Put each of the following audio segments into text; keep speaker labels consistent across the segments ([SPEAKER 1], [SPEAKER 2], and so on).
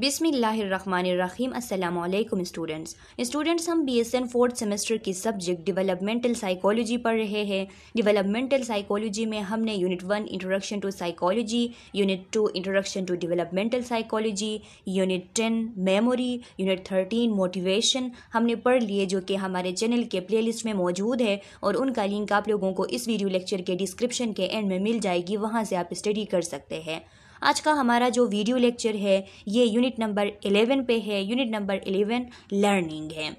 [SPEAKER 1] बिसमीम असल students students हम B S N fourth semester की सब्जेक्ट डेवलपमेंटल साइकोलॉजी पढ़ रहे हैं डेवलपमेंटल साइकोलॉजी में हमने unit one introduction to psychology unit two introduction to developmental psychology unit ten memory unit thirteen motivation हमने पढ़ लिए जो कि हमारे चैनल के प्ले लिस्ट में मौजूद है और उनका लिंक आप लोगों को इस वीडियो लेक्चर के डिस्क्रिप्शन के एंड में मिल जाएगी वहाँ से आप स्टडी कर सकते हैं आज का हमारा जो वीडियो लेक्चर है ये यूनिट नंबर 11 पे है यूनिट नंबर 11 लर्निंग है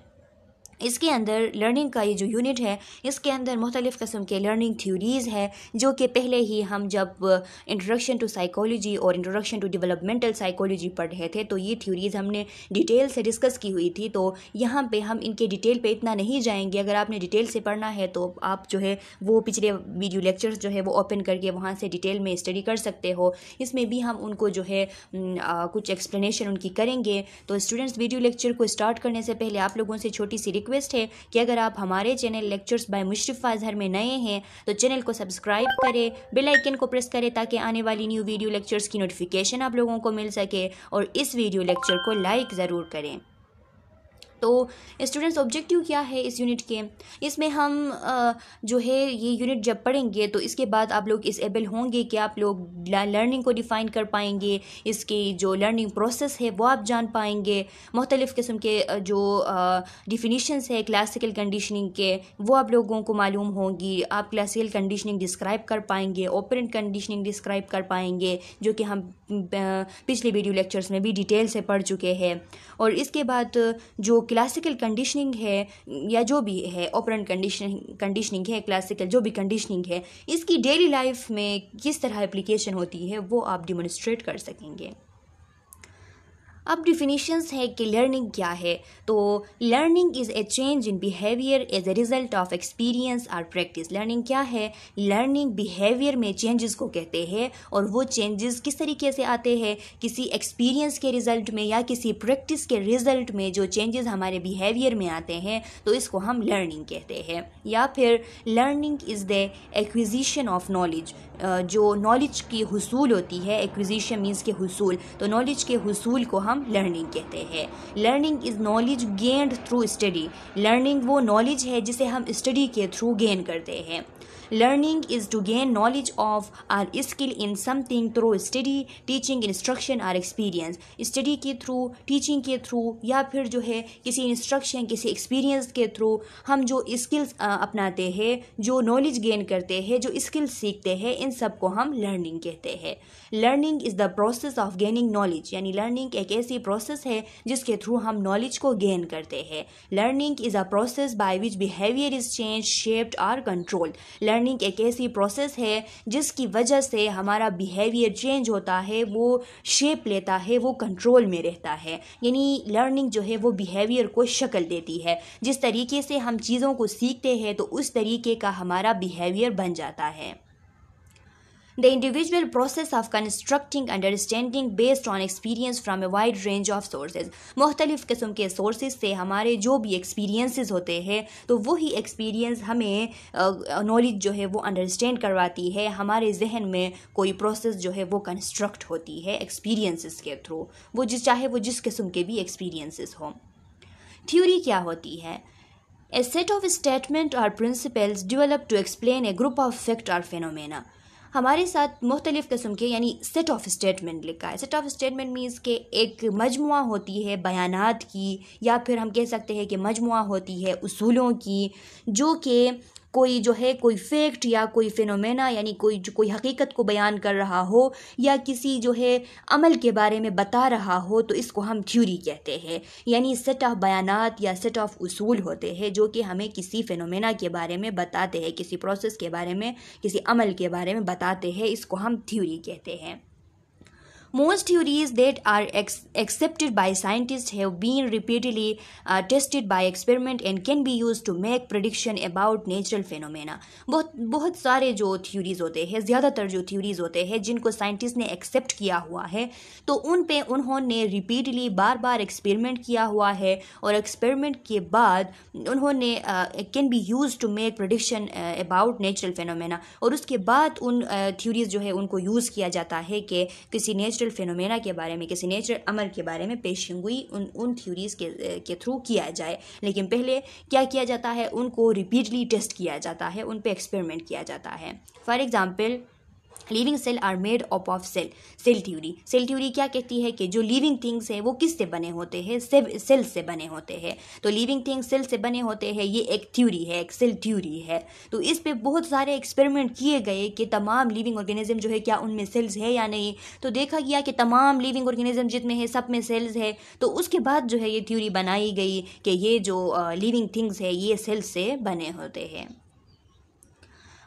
[SPEAKER 1] इसके अंदर लर्निंग का ये जो यूनिट है इसके अंदर मुख्तलिफ़ कस्म के लर्निंग थ्योरीज़ है जो कि पहले ही हम जब इंट्रोडक्शन टू साइकोलॉजी और इंट्रोडक्शन टू डेवलपमेंटल साइकोलॉजी पढ़ रहे थे तो ये थ्योरीज़ हमने डिटेल से डिस्कस की हुई थी तो यहाँ पे हम इनके डिटेल पे इतना नहीं जाएंगे अगर आपने डिटेल से पढ़ना है तो आप जो है वो पिछले वीडियो लेक्चर्स जो है वो ओपन करके वहाँ से डिटेल में स्टडी कर सकते हो इसमें भी हम उनको जो है कुछ एक्सप्लेनेशन उनकी करेंगे तो स्टूडेंट्स वीडियो लेक्चर को स्टार्ट करने से पहले आप लोगों से छोटी सी रिक्वेस्ट है कि अगर आप हमारे channel lectures by Musharraf Azhar में नए हैं तो चैनल को सब्सक्राइब करें बेल आइकन को प्रेस करें ताकि आने वाली न्यू वीडियो लेक्चर्स की नोटिफिकेशन आप लोगों को मिल सके और इस वीडियो लेक्चर को लाइक ज़रूर करें तो स्टूडेंट्स ऑब्जेक्टिव क्या है इस यूनिट के इसमें हम जो है ये यूनिट जब पढ़ेंगे तो इसके बाद आप लोग इस एबल होंगे कि आप लोग लर्निंग को डिफ़ाइन कर पाएंगे इसकी जो लर्निंग प्रोसेस है वो आप जान पाएंगे मुख्तलिफ़ किस्म के जो डिफिनीशंस है क्लासिकल कंडीशनिंग के वो आप लोगों को मालूम होंगी आप क्लासिकल कंडीशनिंग डिस्क्राइब कर पाएंगे ओपरेंट कंडीशनिंग डिस्क्राइब कर पाएंगे जो कि हम पिछले वीडियो लेक्चर्स में भी डिटेल से पढ़ चुके हैं और इसके बाद जो क्लासिकल कंडीशनिंग है या जो भी है ऑपरेंट कंडीशनिंग कंडीशनिंग है क्लासिकल जो भी कंडीशनिंग है इसकी डेली लाइफ में किस तरह एप्लीकेशन होती है वो आप डिमोन्स्ट्रेट कर सकेंगे अब डिफिनीशंस है कि लर्निंग क्या है तो learning is a change in behaviour as a result of experience or practice learning क्या है लर्निंग बिहेवियर में चेंजेस को कहते हैं और वो चेंजेस किस तरीके से आते हैं किसी एक्सपीरियंस के रिज़ल्ट में या किसी प्रैक्टिस के रिज़ल्ट में जो चेंजेस हमारे बिहेवियर में आते हैं तो इसको हम लर्निंग कहते हैं या फिर learning is the acquisition of knowledge जो नॉलेज की हसूल होती है एक्विजिशन मीन्स के हसूल तो नॉलेज के हसूल को हम हम लर्निंग कहते हैं learning is knowledge gained through study learning वो नॉलेज है जिसे हम स्टडी के थ्रू गेन करते हैं learning is to gain knowledge of or skill in something through study teaching instruction or experience study के थ्रू टीचिंग के थ्रू या फिर जो है किसी इंस्ट्रक्शन किसी एक्सपीरियंस के थ्रू हम जो स्किल्स अपनाते हैं जो नॉलेज गेन करते हैं जो स्किल्स सीखते हैं इन सब को हम लर्निंग कहते हैं learning is the process of gaining knowledge यानी लर्निंग एक ऐसी प्रोसेस है जिसके थ्रू हम नॉलेज को गेन करते हैं learning is a process by which behaviour is change shaped और कंट्रोल लर्निंग एक ऐसी प्रोसेस है जिसकी वजह से हमारा बिहेवियर चेंज होता है वो शेप लेता है वो कंट्रोल में रहता है यानी लर्निंग जो है वो बिहेवियर को शक्ल देती है जिस तरीके से हम चीज़ों को सीखते हैं तो उस तरीके का हमारा बिहेवियर बन जाता है the individual process of constructing understanding based on experience from a wide range of sources मुख्तलिफ़ किस्म के सोर्सेज से हमारे जो भी एक्सपीरियंसेस होते हैं तो वही एक्सपीरियंस हमें नॉलेज जो है वो अंडरस्टैंड करवाती है हमारे जहन में कोई प्रोसेस जो है वो कंस्ट्रक्ट होती है एक्सपीरियंसेस के थ्रू वो जिस चाहे वो जिस किस्म के भी एक्सपीरियंसेस हों थ्योरी क्या होती है ए सेट ऑफ स्टेटमेंट और principles developed to explain a group of fact और फिनोमेना हमारे साथ मुख्तलिफ़ किस्म के यानी सेट ऑफ स्टेटमेंट लिखा है सेट ऑफ स्टेटमेंट मीन्स के एक मजमू होती है बयानात की या फिर हम कह सकते हैं कि मजमू होती है उसूलों की जो कि कोई जो है कोई फैक्ट या कोई फिनोमेना यानी कोई जो कोई हकीकत को बयान कर रहा हो या किसी जो है अमल के बारे में बता रहा हो तो इसको हम थ्योरी कहते हैं यानी सेट ऑफ बयानात या सेट ऑफ उसूल होते हैं जो कि हमें किसी फिनोमेना के बारे में बताते हैं किसी प्रोसेस के बारे में किसी अमल के बारे में बताते हैं इसको हम थ्योरी कहते हैं Most theories that are ex- accepted by scientists have been repeatedly uh, tested by experiment and can be used to make prediction about natural phenomena. बहुत बहुत सारे जो थ्योरीज होते हैं ज़्यादातर जो थ्योरीज होते हैं जिनको साइंटिस्ट ने एक्सेप्ट किया हुआ है तो उन पे उन्होंने रिपीटली बार बार एक्सपेरिमेंट किया हुआ है और एक्सपेरिमेंट के बाद उन्होंने can be use to make prediction about natural phenomena और उसके बाद उन थ्योरीज uh, जो है उनको यूज़ किया जाता है कि किसी नेचुरल नेचुरल फिनोमेना के बारे में किसी नेचुरल अमर के बारे में पेशगोई उन उन थ्योरीज़ के के थ्रू किया जाए लेकिन पहले क्या किया जाता है उनको रिपीटली टेस्ट किया जाता है उन पर एक्सपेरिमेंट किया जाता है for example living cell are made up of cell cell theory cell theory क्या कहती है कि जो लिविंग थिंग्स हैं वो किससे बने होते हैं सेल से बने होते हैं तो लिविंग थिंग्स सेल से बने होते हैं ये एक थ्योरी है एक सेल थ्योरी है तो इस पर बहुत सारे एक्सपेरिमेंट किए गए कि तमाम लिविंग ऑर्गेनिज्म जो है क्या उनमें सेल्स है या नहीं तो देखा गया कि तमाम लिविंग ऑर्गेनिज्म जितने हैं सब में सेल्स है तो उसके बाद जो है ये थ्योरी बनाई गई कि ये जो लिविंग थिंग्स है ये सेल्स से बने होते हैं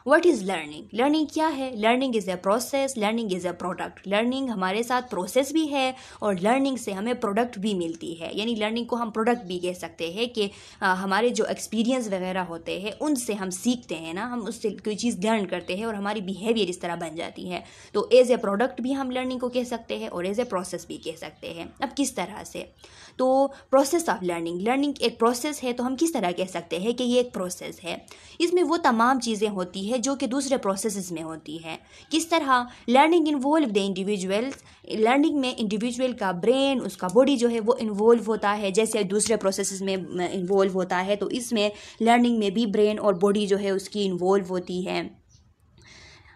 [SPEAKER 1] वट इज़ लर्निंग लर्निंग क्या है learning is a process learning is a product learning हमारे साथ प्रोसेस भी है और लर्निंग से हमें प्रोडक्ट भी मिलती है यानी लर्निंग को हम प्रोडक्ट भी कह सकते हैं कि हमारे जो एक्सपीरियंस वगैरह होते हैं उनसे हम सीखते हैं ना हम उससे कोई चीज़ लर्न करते हैं और हमारी बिहेवियर इस तरह बन जाती है तो एज ए प्रोडक्ट भी हम लर्निंग को कह सकते हैं और एज ए प्रोसेस भी कह सकते हैं अब किस तरह से तो प्रोसेस ऑफ लर्निंग लर्निंग एक प्रोसेस है तो हम किस तरह कह सकते हैं कि ये एक प्रोसेस है इसमें वो तमाम चीज़ें होती है है जो कि दूसरे प्रोसेस में होती है किस तरह learning involve the individuals learning में इंडिविजुअल का ब्रेन उसका बॉडी जो है वो इन्वॉल्व होता है जैसे दूसरे प्रोसेस में इन्वॉल्व होता है तो इसमें लर्निंग में भी ब्रेन और बॉडी जो है उसकी इन्वॉल्व होती है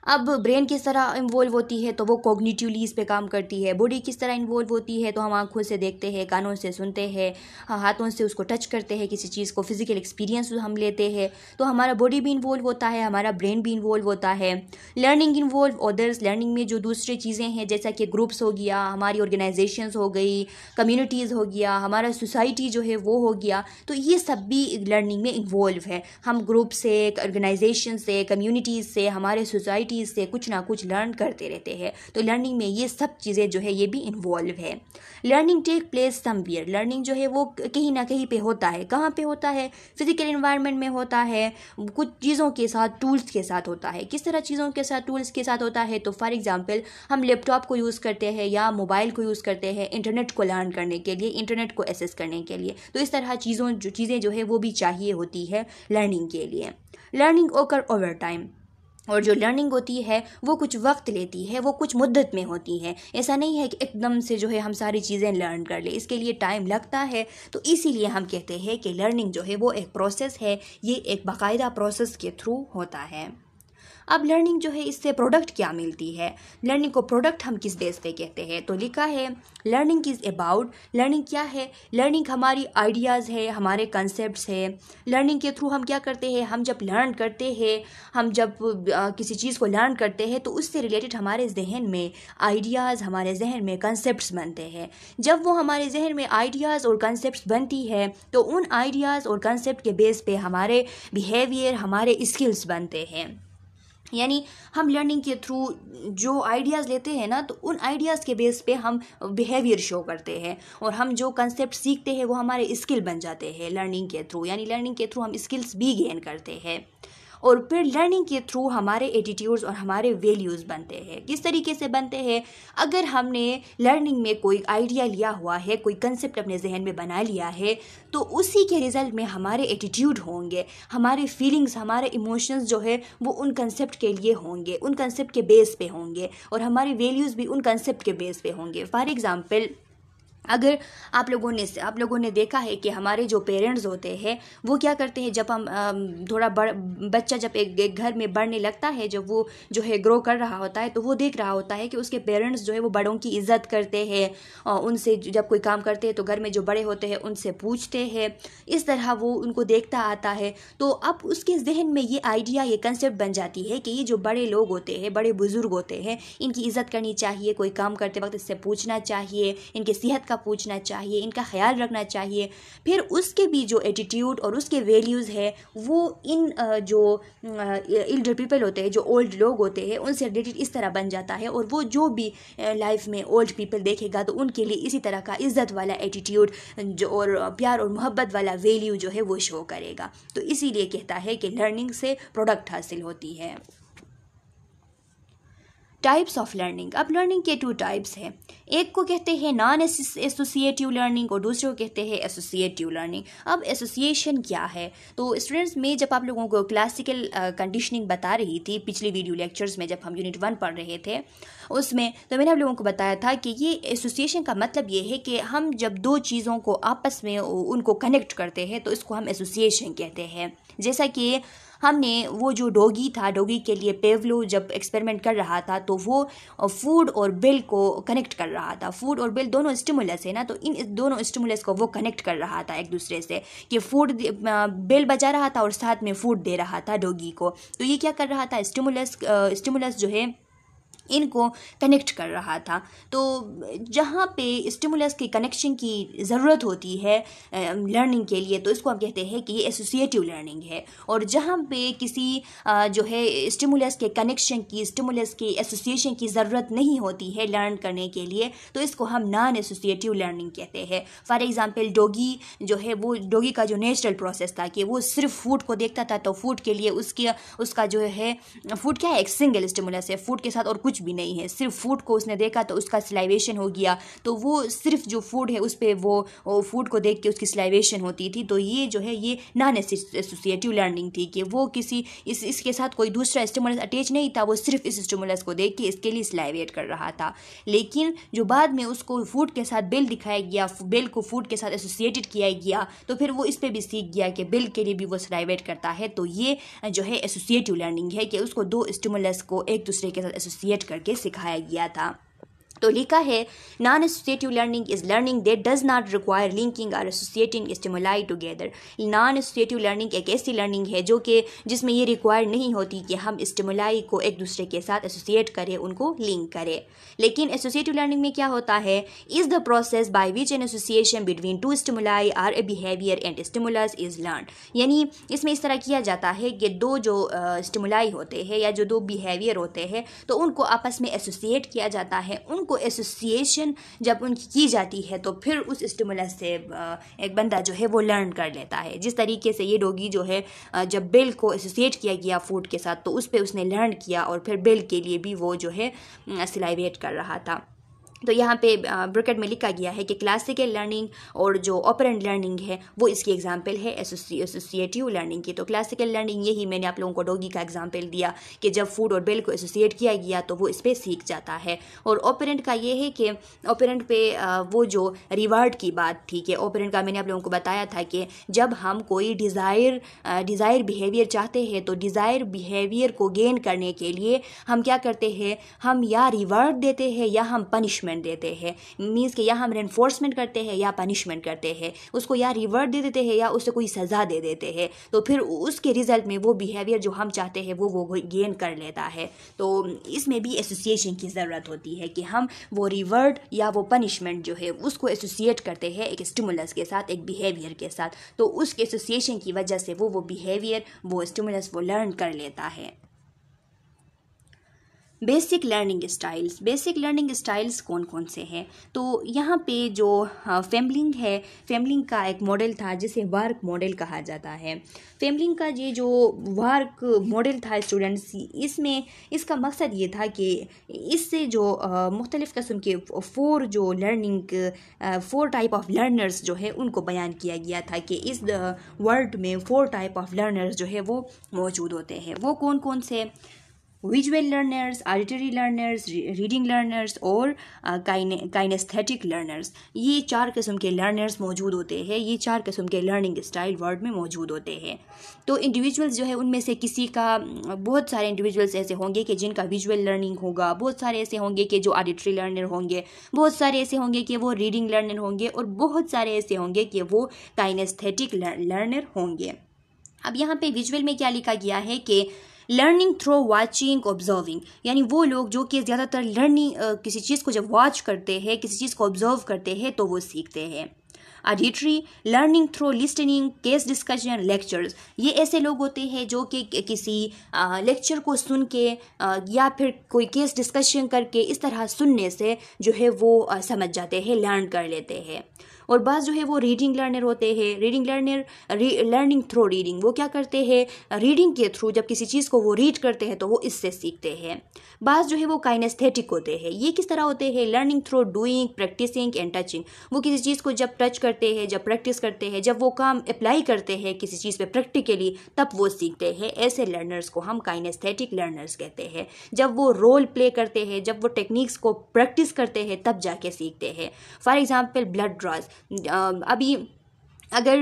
[SPEAKER 1] अब ब्रेन किस तरह इन्वॉल्व होती है तो वो कॉग्निटिवली इस पे काम करती है बॉडी किस तरह इन्वॉल्व होती है तो हम आँखों से देखते हैं कानों से सुनते हैं हाँ, हाथों से उसको टच करते हैं किसी चीज़ को फिजिकल एक्सपीरियंस हम लेते हैं तो हमारा बॉडी भी इन्वॉल्व होता है हमारा ब्रेन भी इन्वॉल्व होता है लर्निंग इन्वॉल्व अदर्स लर्निंग में जो दूसरी चीज़ें हैं जैसा कि ग्रुप्स हो गया हमारी ऑर्गेनाइजेशन हो गई कम्यूनिटीज़ हो गया हमारा सोसाइटी जो है वो हो गया तो ये सब भी लर्निंग में इन्वॉल्व है हम ग्रुप से ऑर्गेनाइजेशन से कम्यूनिटीज़ से हमारे सोसाइटी चीज़ से कुछ ना कुछ लर्न करते रहते हैं तो लर्निंग में ये सब चीज़ें जो है ये भी इन्वॉल्व है learning take place somewhere learning जो है वो कहीं ना कहीं पे होता है कहाँ पे होता है फिजिकल इन्वायरमेंट में होता है कुछ चीज़ों के साथ टूल्स के साथ होता है किस तरह चीज़ों के साथ टूल्स के साथ होता है तो फॉर एग्ज़ाम्पल हम लैपटॉप को यूज़ करते हैं या मोबाइल को यूज़ करते हैं इंटरनेट को लर्न करने के लिए इंटरनेट को एसेस करने के लिए तो इस तरह चीज़ों जो चीज़ें जो है वो भी चाहिए होती है लर्निंग के लिए लर्निंग ओकर ओवर टाइम और जो लर्निंग होती है वो कुछ वक्त लेती है वो कुछ मुद्दत में होती है ऐसा नहीं है कि एकदम से जो है हम सारी चीज़ें लर्न कर ले इसके लिए टाइम लगता है तो इसीलिए हम कहते हैं कि लर्निंग जो है वो एक प्रोसेस है ये एक बाकायदा प्रोसेस के थ्रू होता है अब लर्निंग जो है इससे प्रोडक्ट क्या मिलती है लर्निंग को प्रोडक्ट हम किस बेस पे कहते हैं तो लिखा है लर्निंग इज़ अबाउट लर्निंग क्या है लर्निंग हमारी आइडियाज़ है हमारे कंसेप्ट है लर्निंग के थ्रू हम क्या करते हैं हम जब लर्न करते हैं हम जब किसी चीज़ को लर्न करते हैं तो उससे रिलेटेड हमारे जहन में आइडियाज़ हमारे जहन में कंसेप्ट बनते हैं जब वो हमारे जहन में आइडियाज़ और कंसेप्ट बनती है तो उन आइडियाज़ और कंसेप्ट के बेस पे हमारे बिहेवियर हमारे स्किल्स बनते हैं यानी हम लर्निंग के थ्रू जो आइडियाज़ लेते हैं ना तो उन आइडियाज़ के बेस पे हम बिहेवियर शो करते हैं और हम जो कंसेप्ट सीखते हैं वो हमारे स्किल बन जाते हैं लर्निंग के थ्रू यानी लर्निंग के थ्रू हम स्किल्स भी गेन करते हैं और फिर लर्निंग के थ्रू हमारे एटीट्यूड्स और हमारे वैल्यूज़ बनते हैं किस तरीके से बनते हैं अगर हमने लर्निंग में कोई आइडिया लिया हुआ है कोई कंसेप्ट अपने जहन में बना लिया है तो उसी के रिज़ल्ट में हमारे एटीट्यूड होंगे हमारे फीलिंग्स हमारे इमोशंस जो है वो उन कंसेप्ट के लिए होंगे उन कंसेप्ट के बेस पे होंगे और हमारे वैल्यूज़ भी उन कंसेप्ट के बेस पे होंगे फॉर एग्ज़ाम्पल अगर आप लोगों ने आप लोगों ने देखा है कि हमारे जो पेरेंट्स होते हैं वो क्या करते हैं जब हम थोड़ा बड़ बच्चा जब एक, एक घर में बढ़ने लगता है जब वो जो है ग्रो कर रहा होता है तो वो देख रहा होता है कि उसके पेरेंट्स जो है वो बड़ों की इज्जत करते हैं और उनसे जब कोई काम करते हैं तो घर में जो बड़े होते हैं उनसे पूछते हैं इस तरह वो उनको देखता आता है तो अब उसके जहन में ये आइडिया ये कंसेप्ट बन जाती है कि ये जो बड़े लोग होते हैं बड़े बुज़ुर्ग होते हैं इनकी इज्जत करनी चाहिए कोई काम करते वक्त इससे पूछना चाहिए इनकी सेहत का पूछना चाहिए इनका ख्याल रखना चाहिए फिर उसके भी जो एटीट्यूड और उसके वैल्यूज़ है वो इन जो एल्डर पीपल होते हैं जो ओल्ड लोग होते हैं उनसे रिलेटेड इस तरह बन जाता है और वो जो भी लाइफ में ओल्ड पीपल देखेगा तो उनके लिए इसी तरह का इज़्ज़त वाला एटीट्यूड जो और प्यार और मोहब्बत वाला वैल्यू जो है वो शो करेगा तो इसीलिए कहता है कि लर्निंग से प्रोडक्ट हासिल होती है टाइप्स ऑफ लर्निंग अब लर्निंग के टू टाइप्स हैं एक को कहते हैं नॉन एसोसिएटिव लर्निंग और दूसरे को कहते हैं एसोसिएटिव लर्निंग अब एसोसिएशन क्या है तो स्टूडेंट्स में जब आप लोगों को क्लासिकल कंडीशनिंग बता रही थी पिछले वीडियो लेक्चर्स में जब हम यूनिट वन पढ़ रहे थे उसमें तो मैंने आप लोगों को बताया था कि ये एसोसिएशन का मतलब ये है कि हम जब दो चीज़ों को आपस में उनको कनेक्ट करते हैं तो इसको हम एसोसिएशन कहते हैं जैसा कि हमने वो जो डोगी था डोगी के लिए पेवलो जब एक्सपेरिमेंट कर रहा था तो वो फूड और बिल को कनेक्ट कर रहा था फूड और बिल दोनों स्टिमुलस है ना तो इन दोनों स्टिमुलस को वो कनेक्ट कर रहा था एक दूसरे से कि फूड बिल बजा रहा था और साथ में फूड दे रहा था डोगी को तो ये क्या कर रहा था स्टिमुलस स्टिमुलस जो है इनको कनेक्ट कर रहा था तो जहाँ पे स्टिमुलस के कनेक्शन की ज़रूरत होती है लर्निंग के लिए तो इसको हम कहते हैं कि ये एसोसिएटिव लर्निंग है और जहाँ पे किसी जो है स्टिमुलस के कनेक्शन की स्टिमुलस के एसोसिएशन की ज़रूरत नहीं होती है लर्न करने के लिए तो इसको हम नॉन एसोसिएटिव लर्निंग कहते हैं फॉर एग्ज़ाम्पल डोगी जो है वो डोगी का जो नेचुरल प्रोसेस था कि वो सिर्फ फूड को देखता था तो फूड के लिए उसके उसका जो है फूड क्या है एक सिंगल स्टिमुलस है फूड के साथ और कुछ कुछ भी नहीं है सिर्फ फूड को उसने देखा तो उसका सिलाइवेशन हो गया तो वो सिर्फ जो फूड है उस पर वो फूड को देख के उसकी सिलाइवेशन होती थी तो ये जो है ये नॉन एसोसिएटिव लर्निंग थी कि वो किसी इस इसके साथ कोई दूसरा स्टमुलस अटैच नहीं था वो सिर्फ इस स्टमुलस को देख के इसके लिए सिलाइवेट कर रहा था लेकिन जो बाद में उसको फूड के साथ बिल दिखाया गया बिल को फूड के साथ एसोसिएटेड किया गया तो फिर वो इस पर भी सीख गया कि बिल के लिए भी वो सिलाइवेट करता है तो ये जो है एसोसिएटिव लर्निंग है कि उसको दो स्टमुलस को एक दूसरे के साथ एसोसिएट करके सिखाया गया था तो लिखा है non associative learning is learning that does not require linking or associating stimuli together non associative learning एक ऐसी लर्निंग है जो कि जिसमें ये रिक्वायर नहीं होती कि हम स्टिमुलाई को एक दूसरे के साथ एसोसिएट करें उनको लिंक करें लेकिन एसोसिएटिव लर्निंग में क्या होता है is the process by which an association between two stimuli or a behaviour and stimulus is learn यानी इसमें इस तरह किया जाता है कि दो जो स्टिमुलाई होते हैं या जो दो बिहेवियर होते हैं तो उनको आपस में एसोसिएट किया जाता है उन को एसोसिएशन जब उनकी की जाती है तो फिर उस स्टिमुलस से एक बंदा जो है वो लर्न कर लेता है जिस तरीके से ये डोगी जो है जब बिल को एसोसिएट किया गया फूड के साथ तो उस पर उसने लर्न किया और फिर बिल के लिए भी वो जो है सिलाईवेट कर रहा था तो यहाँ पे ब्रिकेट में लिखा गया है कि क्लासिकल लर्निंग और जो ऑपरेंट लर्निंग है वो इसकी एग्जांपल है एसोसिएटिव लर्निंग की तो क्लासिकल लर्निंग यही मैंने आप लोगों को डोगी का एग्जांपल दिया कि जब फूड और बेल को एसोसिएट किया गया तो वो इस पर सीख जाता है और ऑपरेंट का ये है कि ऑपरेंट पे वो जो रिवार्ड की बात थी कि ऑपरेंट का मैंने आप लोगों को बताया था कि जब हम कोई डिज़ायर डिज़ायर बिहेवियर चाहते हैं तो डिज़ायर बिहेवियर को गेन करने के लिए हम क्या करते हैं हम या रिवार्ड देते हैं या हम पनिशमेंट पनिशमेंट देते हैं मीन्स कि या हम रेनफोर्समेंट करते हैं या पनिशमेंट करते हैं उसको या रिवर्ट दे देते हैं या उसे कोई सज़ा दे देते हैं तो फिर उसके रिजल्ट में वो बिहेवियर जो हम चाहते हैं वो वो गेन कर लेता है तो इसमें भी एसोसिएशन की ज़रूरत होती है कि हम वो रिवर्ट या वो पनिशमेंट जो है उसको एसोसिएट करते हैं एक स्टिमुलस के साथ एक बिहेवियर के साथ तो उसके एसोसिएशन की वजह से वो वो बिहेवियर वो स्टिमुलस वो लर्न कर लेता है basic learning styles basic learning styles कौन कौन से हैं तो यहाँ पे जो हाँ, फैमलिंग है फैमलिंग का एक मॉडल था जिसे वर्क मॉडल कहा जाता है फैमलिंग का ये जो वर्क मॉडल था स्टूडेंट्स इसमें इसका मकसद ये था कि इससे जो मुख्तलिफ़ कस्म के फोर जो learning four type of learners जो है उनको बयान किया गया था कि इस वर्ल्ड में फोर टाइप ऑफ लर्नर्स जो है वो मौजूद होते हैं वो कौन कौन से visual learners auditory learners reading learners और काइनेस्थेटिक लर्नर्स ये चार किस्म के लर्नर्स मौजूद होते हैं ये चार किस्म के लर्निंग स्टाइल वर्ड में मौजूद होते हैं तो इंडिविजुअल्स जो है उनमें से किसी का बहुत सारे इंडिविजुअल्स ऐसे होंगे कि जिनका विजुअल लर्निंग होगा बहुत सारे ऐसे होंगे कि जो ऑडिटरी लर्नर होंगे बहुत सारे ऐसे होंगे कि वो रीडिंग लर्नर होंगे और बहुत सारे ऐसे होंगे कि वो काइनेस्थेटिक लर्नर होंगे अब यहाँ पे विजुअल में क्या लिखा गया है कि लर्निंग थ्रू वॉचिंग ऑब्जर्विंग यानी वो लोग जो कि ज़्यादातर लर्निंग किसी चीज़ को जब वॉच करते हैं किसी चीज़ को ऑब्जर्व करते हैं तो वो सीखते हैं auditory learning through listening case discussion lectures ये ऐसे लोग होते हैं जो कि किसी लेक्चर को सुन के आ, या फिर कोई केस डिस्कशन करके इस तरह सुनने से जो है वो आ, समझ जाते हैं लर्न कर लेते हैं और बस जो है वो रीडिंग लर्नर होते हैं reading learner learning through reading वो क्या करते हैं रीडिंग के थ्रू जब किसी चीज़ को वो रीड करते हैं तो वो इससे सीखते हैं बस जो है वो काइनेस्थेटिक होते हैं ये किस तरह होते हैं learning through doing practising and touching वो किसी चीज़ को जब टच करते हैं जब प्रैक्टिस करते हैं जब वो काम अप्लाई करते हैं किसी चीज़ पर प्रैक्टिकली तब वो सीखते हैं ऐसे लर्नर्स को हम काइनेस्थेटिक लर्नर्स कहते हैं जब वो रोल प्ले करते हैं जब वो टेक्निक्स को प्रैक्टिस करते हैं तब जाके सीखते हैं फॉर एग्जाम्पल ब्लड ड्रॉज अभी अगर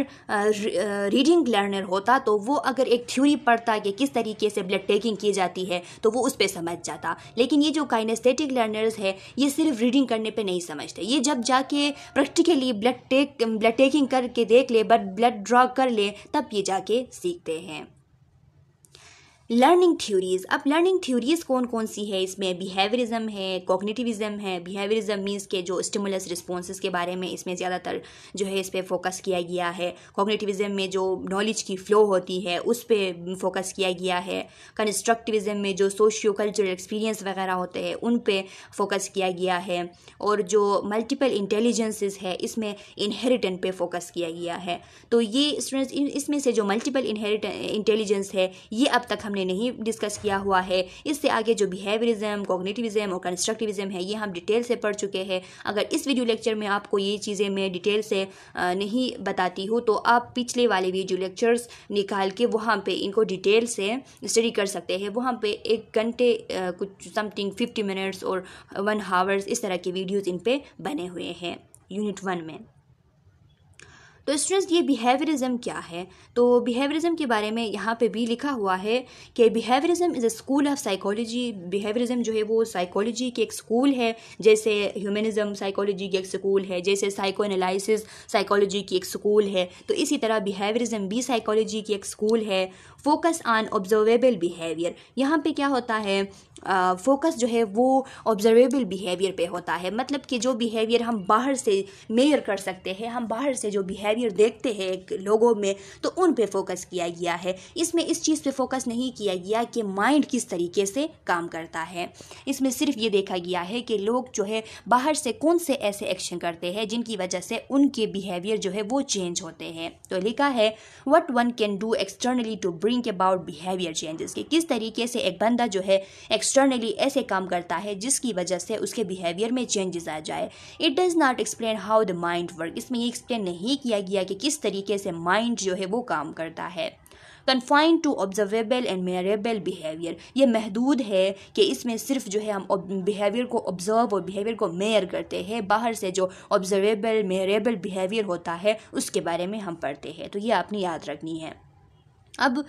[SPEAKER 1] रीडिंग लर्नर होता तो वो अगर एक थ्योरी पढ़ता कि किस तरीके से ब्लड टेकिंग की जाती है तो वो उस पर समझ जाता लेकिन ये जो काइनेस्थेटिक लर्नर्स है ये सिर्फ रीडिंग करने पे नहीं समझते ये जब जाके practically blood take blood taking करके देख ले बट ब्लड ड्रॉ कर ले तब ये जाके सीखते हैं लर्निंग थ्योरीज अब लर्निंग थ्योरीज कौन कौन सी है इसमें बिहेवियरिज्म है कॉग्निटिविज्म है बिहेवियरिज्म मीन्स के जो स्टिमुलस रिस्पॉन्स के बारे में इसमें ज़्यादातर जो है इस पर फोकस किया गया है कॉग्निटिविज्म में जो नॉलेज की फ्लो होती है उस पर फोकस किया गया है कंस्ट्रक्टिविज्म में जो सोशियो कल्चरल एक्सपीरियंस वगैरह होते हैं उन पर फोकस किया गया है और जो मल्टीपल इंटेलिजेंसेस है इसमें इनहेरिटेंट पे फोकस किया गया है तो ये स्टूडेंट्स इसमें से जो मल्टीपल इंटेलिजेंस है ये अब तक हम हमने नहीं डिस्कस किया हुआ है इससे आगे जो बिहेवियरिज्म कॉग्नेटिविज्म और कंस्ट्रक्टिविज्म है ये हम डिटेल से पढ़ चुके हैं अगर इस वीडियो लेक्चर में आपको ये चीज़ें मैं डिटेल से नहीं बताती हूँ तो आप पिछले वाले वीडियो लेक्चर्स निकाल के वहाँ पर इनको डिटेल से स्टडी कर सकते हैं वहाँ पर एक घंटे कुछ समथिंग फिफ्टी मिनट्स और वन हावर्स इस तरह के वीडियोज़ इन पर बने हुए हैं यूनिट वन में तो स्टूडेंट्स ये बिहेवियरिज्म क्या है तो बिहेवियरिज्म के बारे में यहाँ पे भी लिखा हुआ है कि behaviourism is a school of psychology behaviourism जो है वो साइकोलॉजी की एक स्कूल है जैसे ह्यूमनिज़म साइकोलॉजी की एक स्कूल है जैसे साइको एनालिसिस साइकोलॉजी की एक स्कूल है तो इसी तरह बिहेवियरिज्म भी साइकोलॉजी की एक स्कूल है फोकस ऑन ऑब्जर्वेबल बिहेवियर यहाँ पर क्या होता है फोकस जो है वो ऑब्जर्वेबल बिहेवियर पे होता है मतलब कि जो बिहेवियर हम बाहर से मेयर कर सकते हैं हम बाहर से जो बिहेवियर देखते हैं लोगों में तो उन पे फोकस किया गया है इसमें इस चीज़ पे फोकस नहीं किया गया कि माइंड किस तरीके से काम करता है इसमें सिर्फ ये देखा गया है कि लोग जो है बाहर से कौन से ऐसे एक्शन करते हैं जिनकी वजह से उनके बिहेवियर जो है वो चेंज होते हैं तो लिखा है what one can do externally to bring about behaviour changes कि किस तरीके से एक बंदा जो है एक्स एक्सटर्नली ऐसे काम करता है जिसकी वजह से उसके बिहेवियर में चेंजेस आ जाए it does not explain how the mind work इसमें ये एक्सप्लेन नहीं किया गया कि किस तरीके से माइंड जो है वो काम करता है confined to observable and measurable behaviour ये महदूद है कि इसमें सिर्फ जो है हम बिहेवियर को ऑब्ज़र्व और बिहेवियर को मेयर करते हैं बाहर से जो ऑब्जर्वेबल मेरेबल बिहेवियर होता है उसके बारे में हम पढ़ते हैं तो ये आपने याद रखनी है अब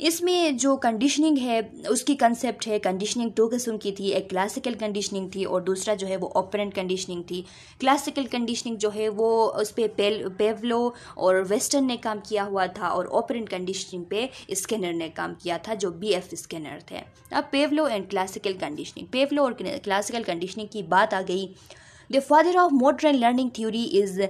[SPEAKER 1] इसमें जो कंडीशनिंग है उसकी कंसेप्ट है कंडीशनिंग दो किस्म की थी एक क्लासिकल कंडीशनिंग थी और दूसरा जो है वो ऑपरेंट कंडीशनिंग थी क्लासिकल कंडीशनिंग जो है वो उस पर पेवलो और वेस्टर्न ने काम किया हुआ था और ऑपरेंट कंडीशनिंग पे स्कैनर ने काम किया था जो बी एफ स्कैनर थे अब Pavlov and classical conditioning Pavlov और क्लासिकल कंडीशनिंग की बात आ गई the father of modern learning theory is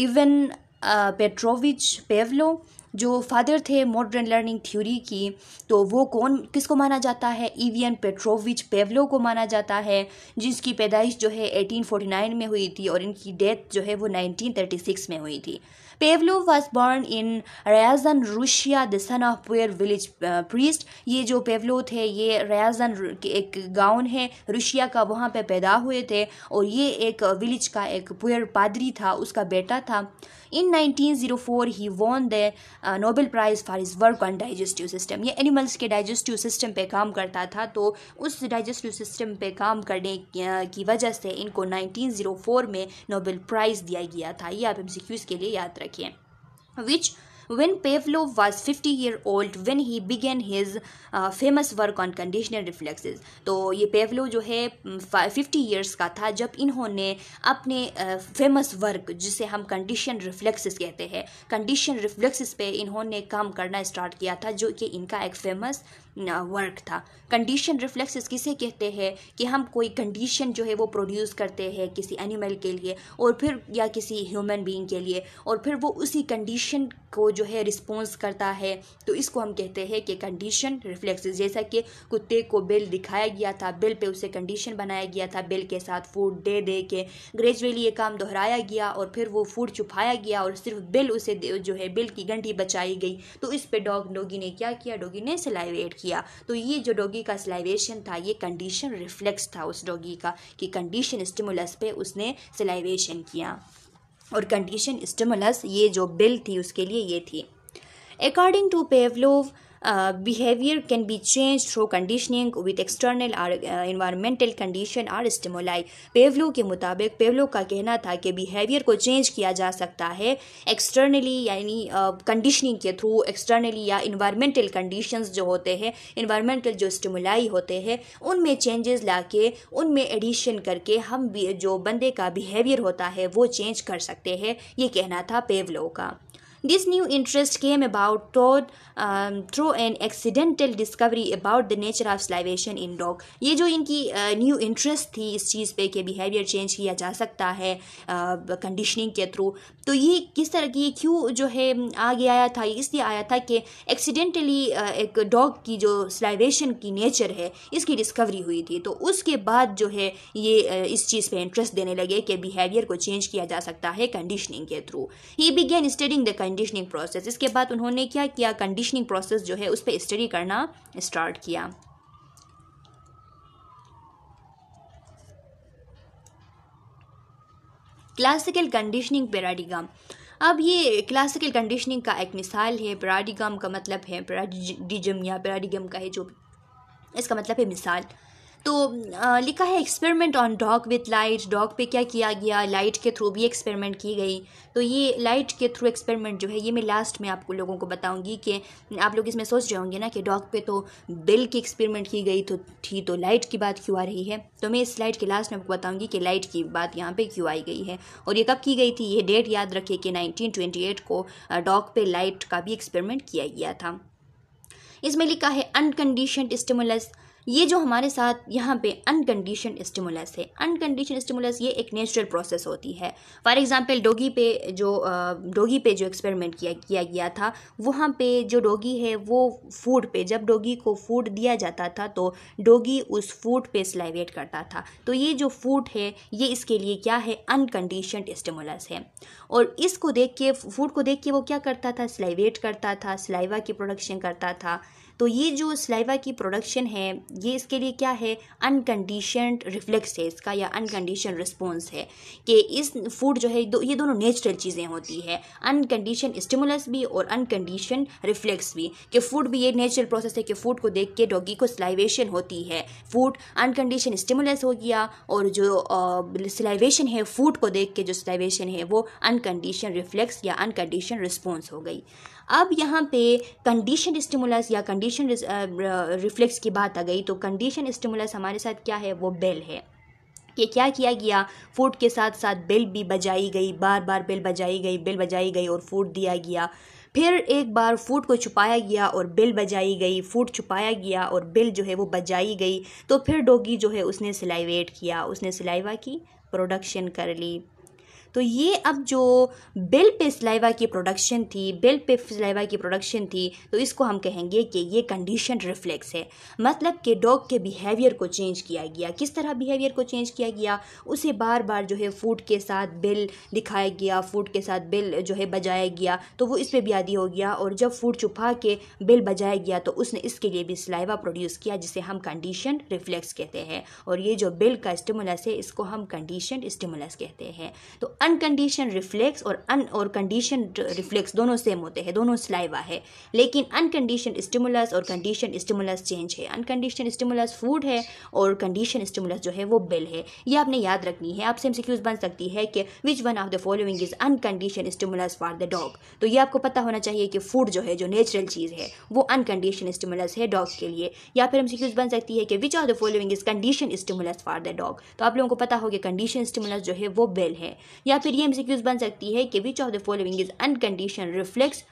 [SPEAKER 1] Ivan Petrovich Pavlov जो फादर थे मॉडर्न लर्निंग थ्योरी की तो वो कौन किसको माना जाता है ईवियन पेट्रोविच पेवलो को माना जाता है जिसकी पैदाइश जो है 1849 में हुई थी और इनकी डेथ जो है वो 1936 में हुई थी Pavlov was born in Ryazan Russia the son of poor village priest ये जो पेवलो थे ये रयाजन एक गाउन है रूशिया का वहाँ पे पैदा हुए थे और ये एक विलेज का एक पुयर पादरी था उसका बेटा था इन 1904 ही won the Nobel prize for his work on digestive system ये एनिमल्स के डाइजेस्टिव सिस्टम पे काम करता था तो उस डाइजेस्टिव सिस्टम पे काम करने uh, की वजह से इनको 1904 में नोबेल प्राइज़ दिया गया था ये आप एम के लिए याद रखिए which When Pavlov was 50 year old when he began his uh, famous work on conditional reflexes to ye pavlov jo hai 50 years ka tha jab inhone apne uh, famous work jise hum condition reflexes kehte hain condition reflexes pe inhone kaam karna start kiya tha jo ki inka ek famous work था condition reflexes किसे कहते हैं कि हम कोई condition जो है वो प्रोड्यूस करते हैं किसी एनिमल के लिए और फिर या किसी ह्यूमन बीइंग के लिए और फिर वो उसी कंडीशन को जो है रिस्पॉन्स करता है तो इसको हम कहते हैं कि कंडीशन रिफ्लेक्स जैसा कि कुत्ते को बेल दिखाया गया था बेल पे उसे कंडीशन बनाया गया था बेल के साथ फूड दे दे के ग्रेजुअली ये काम दोहराया गया और फिर वो फूड छुपाया गया और सिर्फ बेल उसे जो है बेल की घंटी बचाई गई तो इस पर डॉग डोगी ने क्या किया डोगी ने सिलाइवेट किया तो ये जो डोगी का सिलाइवेशन था ये कंडीशन रिफ्लेक्स था उस डोगी का कि कंडीशन स्टिमुलस पे उसने सिलाइवेशन किया और कंडीशन स्टिमुलस ये जो बिल थी उसके लिए ये थी according to Pavlov behaviour can be change through conditioning with external और इन्वायरमेंटल कंडीशन और condition पेवलो के मुताबिक पेवलो का कहना था कि बिहेवियर को चेंज किया जा सकता है एक्सटर्नली यानी कंडीशनिंग uh, के थ्रू एक्सटर्नली या इन्वायरमेंटल कंडीशन जो होते हैं इन्वायरमेंटल जो स्टिमुलाई होते हैं उनमें चेंजेस ला के उनमें एडिशन करके हम जो बंदे का बिहेवियर होता है वो चेंज कर सकते हैं ये कहना था पेवलो का This new interest came about toward, um, through an accidental discovery about the nature of salivation in dog. ये जो इनकी न्यू uh, इंटरेस्ट थी इस चीज़ पर कि बिहेवियर चेंज किया जा सकता है कंडीशनिंग uh, के थ्रू तो ये किस तरह की क्यों जो है आगे आया था इसलिए आया था कि एक्सीडेंटली uh, एक डॉग की जो स्लाइवेशन की नेचर है इसकी डिस्कवरी हुई थी तो उसके बाद जो है ये uh, इस चीज़ पे इंटरेस्ट देने लगे कि बिहेवियर को चेंज किया जा सकता है कंडीशनिंग के थ्रू ही began studying the conditioning process इसके बाद उन्होंने क्या किया कंडीशनिंग प्रोसेस जो है उस पर स्टडी करना स्टार्ट किया क्लासिकल कंडीशनिंग पेराडिगम अब ये क्लासिकल कंडीशनिंग का एक मिसाल है पेराडिगम का मतलब है पेराडिजम या पेराडिगम का है जो इसका मतलब है मिसाल तो आ, लिखा है experiment on dog with light dog पे क्या किया गया लाइट के थ्रू भी एक्सपेरिमेंट की गई तो ये लाइट के थ्रू एक्सपेरिमेंट जो है ये मैं लास्ट में आपको लोगों को बताऊंगी कि आप लोग इसमें सोच रहे होंगे ना कि डॉग पे तो बिल की एक्सपेरिमेंट की गई तो थी तो लाइट की बात क्यों आ रही है तो मैं इस लाइट के लास्ट में आपको बताऊँगी कि लाइट की बात यहाँ पर क्यों आई गई है और ये कब की गई थी ये डेट याद रखे कि नाइनटीन को डॉग पे लाइट का भी एक्सपेरिमेंट किया गया था इसमें लिखा है अनकंडीशन स्टिमुलस ये जो हमारे साथ यहाँ पे अनकंडीशन स्टिमुलस है अनकंडीशन स्टिमुलस ये एक नेचुरल प्रोसेस होती है फॉर एग्जांपल डोगी पे जो डोगी पे जो एक्सपेरिमेंट किया किया गया था वहाँ पे जो डोगी है वो फूड पे जब डोगी को फूड दिया जाता था तो डोगी उस फूड पे स्लाइवेट करता था तो ये जो फूड है ये इसके लिए क्या है अनकंडीशन स्टिमुलस है और इसको देख के फूड को देख के वो क्या करता था स्लाइवेट करता था स्लाइवा की प्रोडक्शन करता था तो ये जो स्लाइवा की प्रोडक्शन है ये इसके लिए क्या है अनकंडीशन रिफ्लेक्स है इसका या अनकंडीशन रिस्पॉन्स है कि इस फूड जो है दो, ये दोनों नेचुरल चीज़ें होती है अनकंडीशन स्टिमुलस भी और अनकंडीशन रिफ्लेक्स भी कि फूड भी ये नेचुरल प्रोसेस है कि फूड को देख के डॉगी को स्लाइवेशन होती है फूड अनकंडीशन स्टिमुलस हो गया और जो स्लाइवेशन है फूड को देख के जो स्लाइवेशन है वो अनकंडीशन रिफ्लेक्स या अनकंडीशन रिस्पॉन्स हो गई अब यहाँ पे कंडीशन स्टिमुलस या कंडीशन रिफ्लेक्स की बात आ गई तो कंडीशन स्टिमुलस हमारे साथ क्या है वो बेल है कि क्या किया गया फूड के साथ साथ बेल भी बजाई गई बार बार बेल बजाई गई बेल बजाई गई और फूड दिया गया फिर एक बार फूड को छुपाया गया और बिल बजाई गई फूड छुपाया गया और बिल जो है वो बजाई गई तो फिर डोगी जो है उसने सिलाईवेट किया उसने सिलाईवा की प्रोडक्शन कर ली तो ये अब जो बेल पे स्लाइवा की प्रोडक्शन थी बेल पे स्लाइवा की प्रोडक्शन थी तो इसको हम कहेंगे कि ये कंडीशन रिफ्लेक्स है मतलब कि डॉग के बिहेवियर को चेंज किया गया किस तरह बिहेवियर को चेंज किया गया उसे बार बार जो है फूड के साथ बेल दिखाया गया फूड के साथ बेल जो है बजाया गया तो वो इस पर भी आदि हो गया और जब फूड छुपा के बिल बजाया गया तो उसने इसके लिए भी स्लाइवा प्रोड्यूस किया जिसे हम कंडीशन रिफ्लेक्स कहते हैं और ये जो बिल का स्टिमुलस है इसको हम कंडीशन स्टिमुलस कहते हैं तो अनकंडीशन रिफ्लेक्स और अन और कंडीशन रिफ्लेक्स दोनों सेम होते हैं दोनों स्लाइवा है लेकिन अनकंडीशन स्टिमुलस और कंडीशन स्टिमुलस चेंज है अनकंडीशन स्टिमुलस फूड है और कंडीशन स्टिमुलस जो है वो बेल है ये आपने याद रखनी है आपसे एमसीक्यूज बन सकती है कि which one of the following is unconditioned stimulus for the dog तो ये आपको पता होना चाहिए कि फूड जो है जो नेचुरल चीज़ है वो अनकंडीशन स्टिमुलस है डॉग के लिए या फिर एमसीक्यूज बन सकती है कि which of the following is conditioned stimulus for the dog तो आप लोगों को पता हो कि कंडीशन स्टिमुलस जो है वो बेल है या फिर ये एमसीक्यूज बन सकती है कि which of the following is unconditioned reflex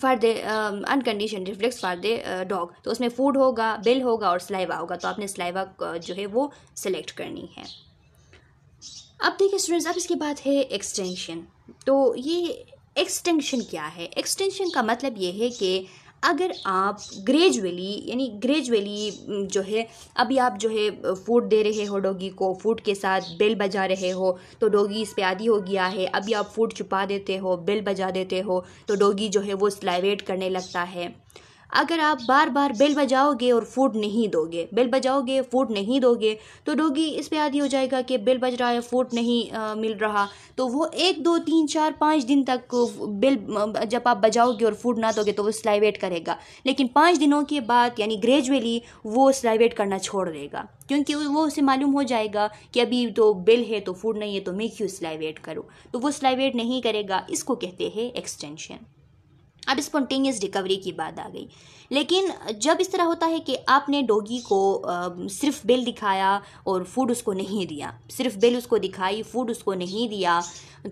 [SPEAKER 1] for the unconditioned reflex for the dog तो उसमें फूड होगा बिल होगा और स्लाइवा होगा तो आपने स्लाइवा uh, जो है वो सिलेक्ट करनी है अब देखिए स्टूडेंट्स अब इसकी बात है एक्सटेंशन तो ये एक्सटेंशन क्या है एक्सटेंशन का मतलब ये है कि अगर आप ग्रेजुअली यानी ग्रेजुअली जो है अभी आप जो है फूड दे रहे हो डोगी को फूड के साथ बेल बजा रहे हो तो डोगी इस पर आदि हो गया है अभी आप फूड छुपा देते हो बेल बजा देते हो तो डोगी जो है वो स्लाइवेट करने लगता है अगर आप बार बार बेल बजाओगे और फूड नहीं दोगे बेल बजाओगे फूड नहीं दोगे तो डोगी इस पर आदि हो जाएगा कि बेल बज रहा है फूड नहीं आ, मिल रहा तो वो एक दो तीन चार पाँच दिन तक बेल जब आप बजाओगे और फूड ना दोगे तो वो स्लाइवेट करेगा लेकिन पाँच दिनों के बाद यानी ग्रेजुअली वो स्लाइवेट करना छोड़ देगा क्योंकि वो उसे मालूम हो जाएगा कि अभी तो बिल है तो फूड नहीं है तो मैं क्यों स्लाइवेट करूँ तो वो स्लाइवेट नहीं करेगा इसको कहते हैं एक्सटेंशन अब स्पॉन्टेनियस रिकवरी की बात आ गई लेकिन जब इस तरह होता है कि आपने डोगी को सिर्फ बिल दिखाया और फूड उसको नहीं दिया सिर्फ बिल उसको दिखाई फूड उसको नहीं दिया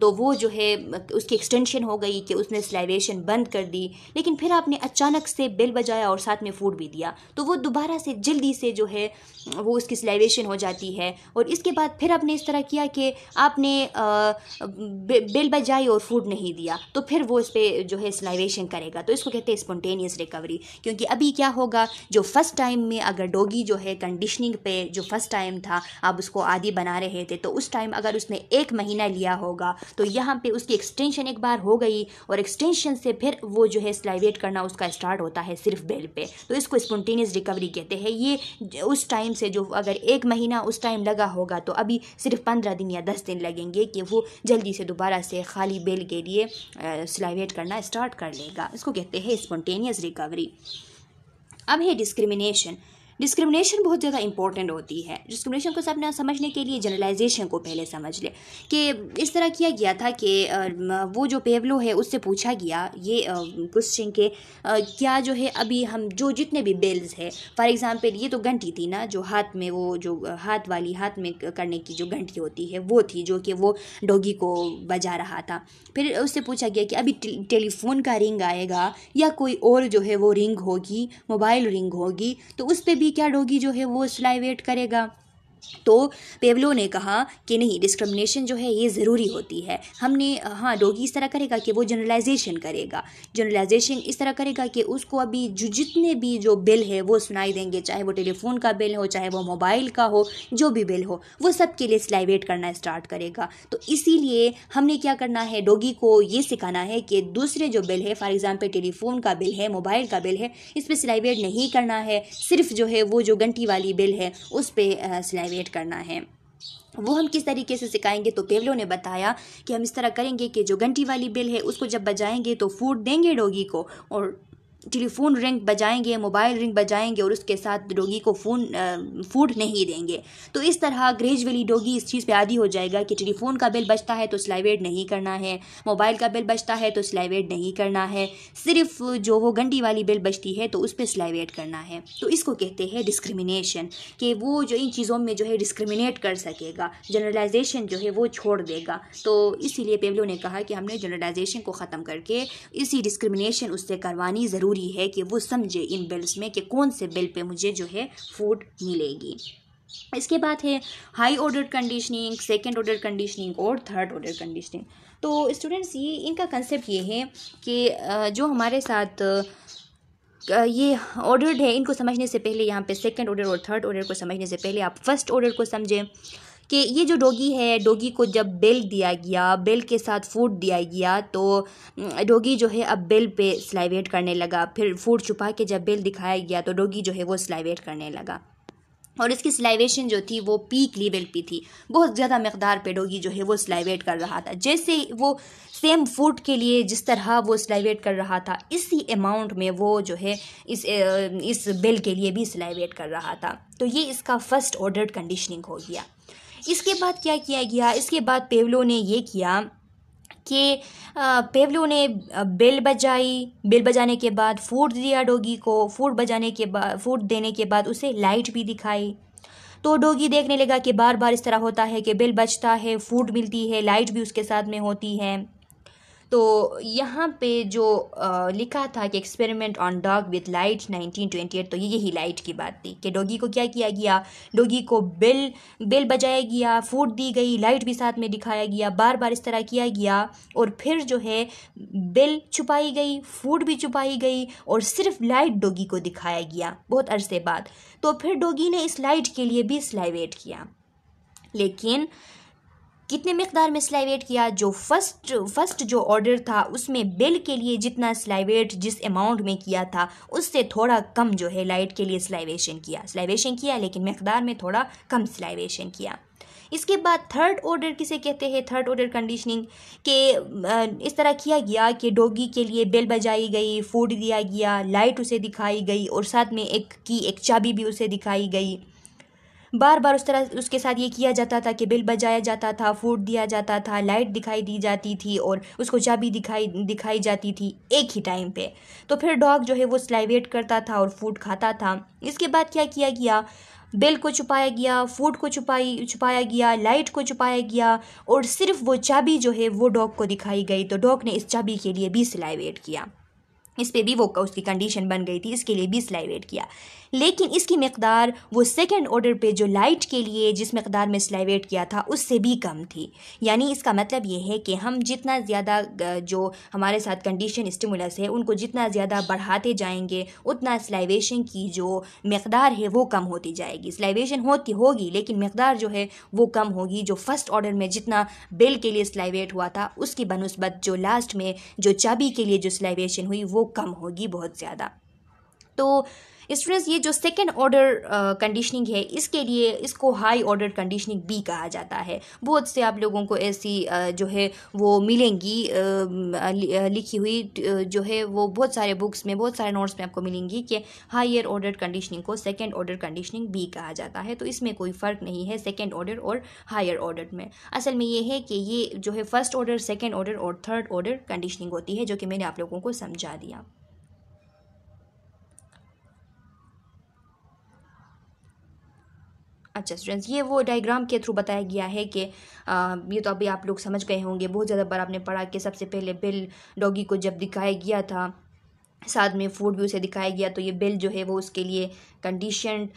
[SPEAKER 1] तो वो जो है उसकी एक्सटेंशन हो गई कि उसने स्लाइवेशन बंद कर दी लेकिन फिर आपने अचानक से बिल बजाया और साथ में फूड भी दिया तो वो दोबारा से जल्दी से जो है वो उसकी स्लाइवेशन हो जाती है और इसके बाद फिर आपने इस तरह किया कि आपने बिल बजाई और फूड नहीं दिया तो फिर वो इस पर जो है स्लाइवेशन करेगा तो इसको कहते हैं स्पॉन्टेनियस रिकवरी क्योंकि अभी क्या होगा जो फ़र्स्ट टाइम में अगर डोगी जो है कंडीशनिंग पे जो फ़र्स्ट टाइम था आप उसको आदि बना रहे थे तो उस टाइम अगर उसने एक महीना लिया होगा तो यहाँ पे उसकी एक्सटेंशन एक बार हो गई और एक्सटेंशन से फिर वो जो है स्लाइवेट करना उसका स्टार्ट होता है सिर्फ बेल पे तो इसको स्पॉन्टेनियस रिकवरी कहते हैं ये उस टाइम से जो अगर एक महीना उस टाइम लगा होगा तो अभी सिर्फ पंद्रह दिन या दस दिन लगेंगे कि वो जल्दी से दोबारा से खाली बेल के लिए स्लाइवेट करना स्टार्ट कर लेगा इसको कहते हैं स्पॉन्टेनियस रिकवरी अब है डिस्क्रिमिनेशन डिस्क्रिमिनेशन बहुत ज़्यादा इंपॉर्टेंट होती है डिस्क्रिमिनेशन को सब समझने के लिए जनरलाइजेशन को पहले समझ ले कि इस तरह किया गया था कि वो जो पेवलो है उससे पूछा गया ये क्वेश्चन के क्या जो है अभी हम जो जितने भी बेल्स है फॉर एग्ज़ाम्पल ये तो घंटी थी ना जो हाथ में वो जो हाथ वाली हाथ में करने की जो घंटी होती है वो थी जो कि वो डोगी को बजा रहा था फिर उससे पूछा गया कि अभी टेलीफोन का रिंग आएगा या कोई और जो है वो रिंग होगी मोबाइल रिंग होगी तो उस पर भी भी क्या डॉगी जो है वो स्लाइवेट करेगा तो पेवलो ने कहा कि नहीं डिस्क्रिमिनेशन जो है ये ज़रूरी होती है हमने हाँ डोगी इस तरह करेगा कि वो जनरलाइजेशन करेगा जनरलाइजेशन इस तरह करेगा कि उसको अभी जो जितने भी जो बिल है वो सुनाई देंगे चाहे वो टेलीफोन का बिल हो चाहे वो मोबाइल का हो जो भी बिल हो वो सब के लिए सिलाईवेट करना स्टार्ट करेगा तो इसीलिए हमने क्या करना है डोगी को ये सिखाना है कि दूसरे जो बिल है फॉर एग्ज़ाम्पल टेलीफोन का बिल है मोबाइल का बिल है इस पर सिलाईवेट नहीं करना है सिर्फ जो है वो जो घंटी वाली बिल है उस पर स्लाइवेट क्रिएट करना है वो हम किस तरीके से सिखाएंगे तो पेवलो ने बताया कि हम इस तरह करेंगे कि जो घंटी वाली बेल है उसको जब बजाएंगे तो फूड देंगे डोगी को और टेलीफोन रिंग बजाएंगे मोबाइल रिंग बजाएंगे और उसके साथ डोगी को फ़ोन फूड नहीं देंगे तो इस तरह ग्रेजुअली डोगी इस चीज़ पे आदि हो जाएगा कि टेलीफोन का बिल बचता है तो स्लाइवेट नहीं करना है मोबाइल का बिल बचता है तो स्लाइवेट नहीं करना है सिर्फ जो वो गंडी वाली बिल बचती है तो उस पर स्लाइवेट करना है तो इसको कहते हैं डिस्क्रमिनेशन कि वो जो इन चीज़ों में जो है डिस्क्रमिनेट कर सकेगा जनरलाइजेशन जो है वो छोड़ देगा तो इसीलिए पेवलो ने कहा कि हमने जनरलाइजेशन को ख़त्म करके इसी डिस्क्रमिनेशन उससे करवानी ज़रूरी ज़रूरी है कि वो समझे इन बिल्स में कि कौन से बिल पे मुझे जो है फूड मिलेगी इसके बाद है high order conditioning second order conditioning और थर्ड ऑर्डर कंडीशनिंग तो स्टूडेंट्स ये इनका कंसेप्ट ये है कि जो हमारे साथ ये ऑर्डर्ड है इनको समझने से पहले यहाँ पे सेकंड ऑर्डर और थर्ड ऑर्डर को समझने से पहले आप फर्स्ट ऑर्डर को समझें कि ये जो डोगी है डोगी को जब बेल दिया गया बेल के साथ फूड दिया गया तो डोगी जो है अब बेल पे स्लाइवेट करने लगा फिर फूड छुपा के जब बेल दिखाया गया तो डोगी जो है वो स्लाइवेट करने लगा और इसकी स्लाइवेशन जो थी वो पीक लेवल पे थी बहुत ज़्यादा मकदार पे डोगी जो है वो स्लाइवेट कर रहा था जैसे वो सेम फूड के लिए जिस तरह वो स्लाइवेट कर रहा था इसी अमाउंट में वो जो है इस इस बेल के लिए भी स्लाइवेट कर रहा था तो ये इसका फर्स्ट ऑर्डर कंडीशनिंग हो गया इसके बाद क्या किया गया इसके बाद पेवलो ने ये किया कि पेवलो ने बेल बजाई बेल बजाने के बाद फूड दिया डोगी को फूड बजाने के बाद फूड देने के बाद उसे लाइट भी दिखाई तो डोगी देखने लगा कि बार बार इस तरह होता है कि बेल बजता है फूड मिलती है लाइट भी उसके साथ में होती है तो यहाँ पे जो आ, लिखा था कि experiment on dog with light 1928 तो ये यही लाइट की बात थी कि डॉगी को क्या किया गया डॉगी को बिल बिल बजाया गया फूड दी गई लाइट भी साथ में दिखाया गया बार बार इस तरह किया गया और फिर जो है बिल छुपाई गई फूड भी छुपाई गई और सिर्फ लाइट डोगी को दिखाया गया बहुत अरसे बाद तो फिर डोगी ने इस लाइट के लिए भी स्लाइवेट किया लेकिन कितने मकदार में स्लाइवेट किया जो फर्स्ट फर्स्ट जो ऑर्डर था उसमें बिल के लिए जितना स्लाइवेट जिस अमाउंट में किया था उससे थोड़ा कम जो है लाइट के लिए स्लाइवेशन किया स्लाइवेशन किया लेकिन मकदार में थोड़ा कम स्लाइवेशन किया इसके बाद थर्ड ऑर्डर किसे कहते हैं थर्ड ऑर्डर कंडीशनिंग के इस तरह किया गया कि डोगी के लिए बेल बजाई गई फूड दिया गया लाइट उसे दिखाई गई और साथ में एक की एक चाबी भी उसे दिखाई गई बार बार उस तरह उसके साथ ये किया जाता था कि बिल बजाया जाता था फूड दिया जाता था लाइट दिखाई दी जाती थी और उसको चाबी दिखाई दिखाई जाती थी एक ही टाइम पे तो फिर डॉग जो है वो स्लाइवेट करता था और फूड खाता था इसके बाद क्या किया गया बिल को छुपाया गया फूड को छुपाई छुपाया गया लाइट को छुपाया गया और सिर्फ वो चाबी जो है वो डॉग को दिखाई गई तो डॉग ने इस चाबी के लिए भी सिलाई वेट किया इस पर भी वो उसकी कंडीशन बन गई थी इसके लिए भी सिलाई वेट किया लेकिन इसकी मकदार वो सेकेंड ऑर्डर पे जो लाइट के लिए जिस मकदार में स्लाइवेट किया था उससे भी कम थी यानी इसका मतलब ये है कि हम जितना ज़्यादा जो हमारे साथ कंडीशन स्टिमुलस है उनको जितना ज़्यादा बढ़ाते जाएंगे उतना स्लाइवेशन की जो मकदार है वो कम होती जाएगी स्लाइवेशन होती होगी लेकिन मकदार जो है वो कम होगी जो फर्स्ट ऑर्डर में जितना बेल के लिए स्लाइवेट हुआ था उसकी बनस्बत जो लास्ट में जो चाबी के लिए जो स्लाइवेशन हुई वो कम होगी बहुत ज़्यादा तो स्टूडेंट्स ये जो सेकेंड ऑर्डर कंडीशनिंग है इसके लिए इसको हाई ऑर्डर कंडीशनिंग बी कहा जाता है बहुत से आप लोगों को ऐसी uh, जो है वो मिलेंगी uh, लिखी हुई जो है वो बहुत सारे बुक्स में बहुत सारे नोट्स में आपको मिलेंगी कि हायर ऑर्डर कंडीशनिंग को सेकेंड ऑर्डर कंडीशनिंग बी कहा जाता है तो इसमें कोई फ़र्क नहीं है सेकेंड ऑर्डर और हायर ऑर्डर में असल में ये है कि ये जो है फर्स्ट ऑर्डर सेकेंड ऑर्डर और थर्ड ऑर्डर कंडीशनिंग होती है जो कि मैंने आप लोगों को समझा दिया अच्छा स्टूडेंट्स ये वो डायग्राम के थ्रू बताया गया है कि ये तो अभी आप लोग समझ गए होंगे बहुत ज़्यादा बार आपने पढ़ा कि सबसे पहले बिल डॉगी को जब दिखाया गया था साथ में फूड भी उसे दिखाया गया तो ये बिल जो है वो उसके लिए कंडीशन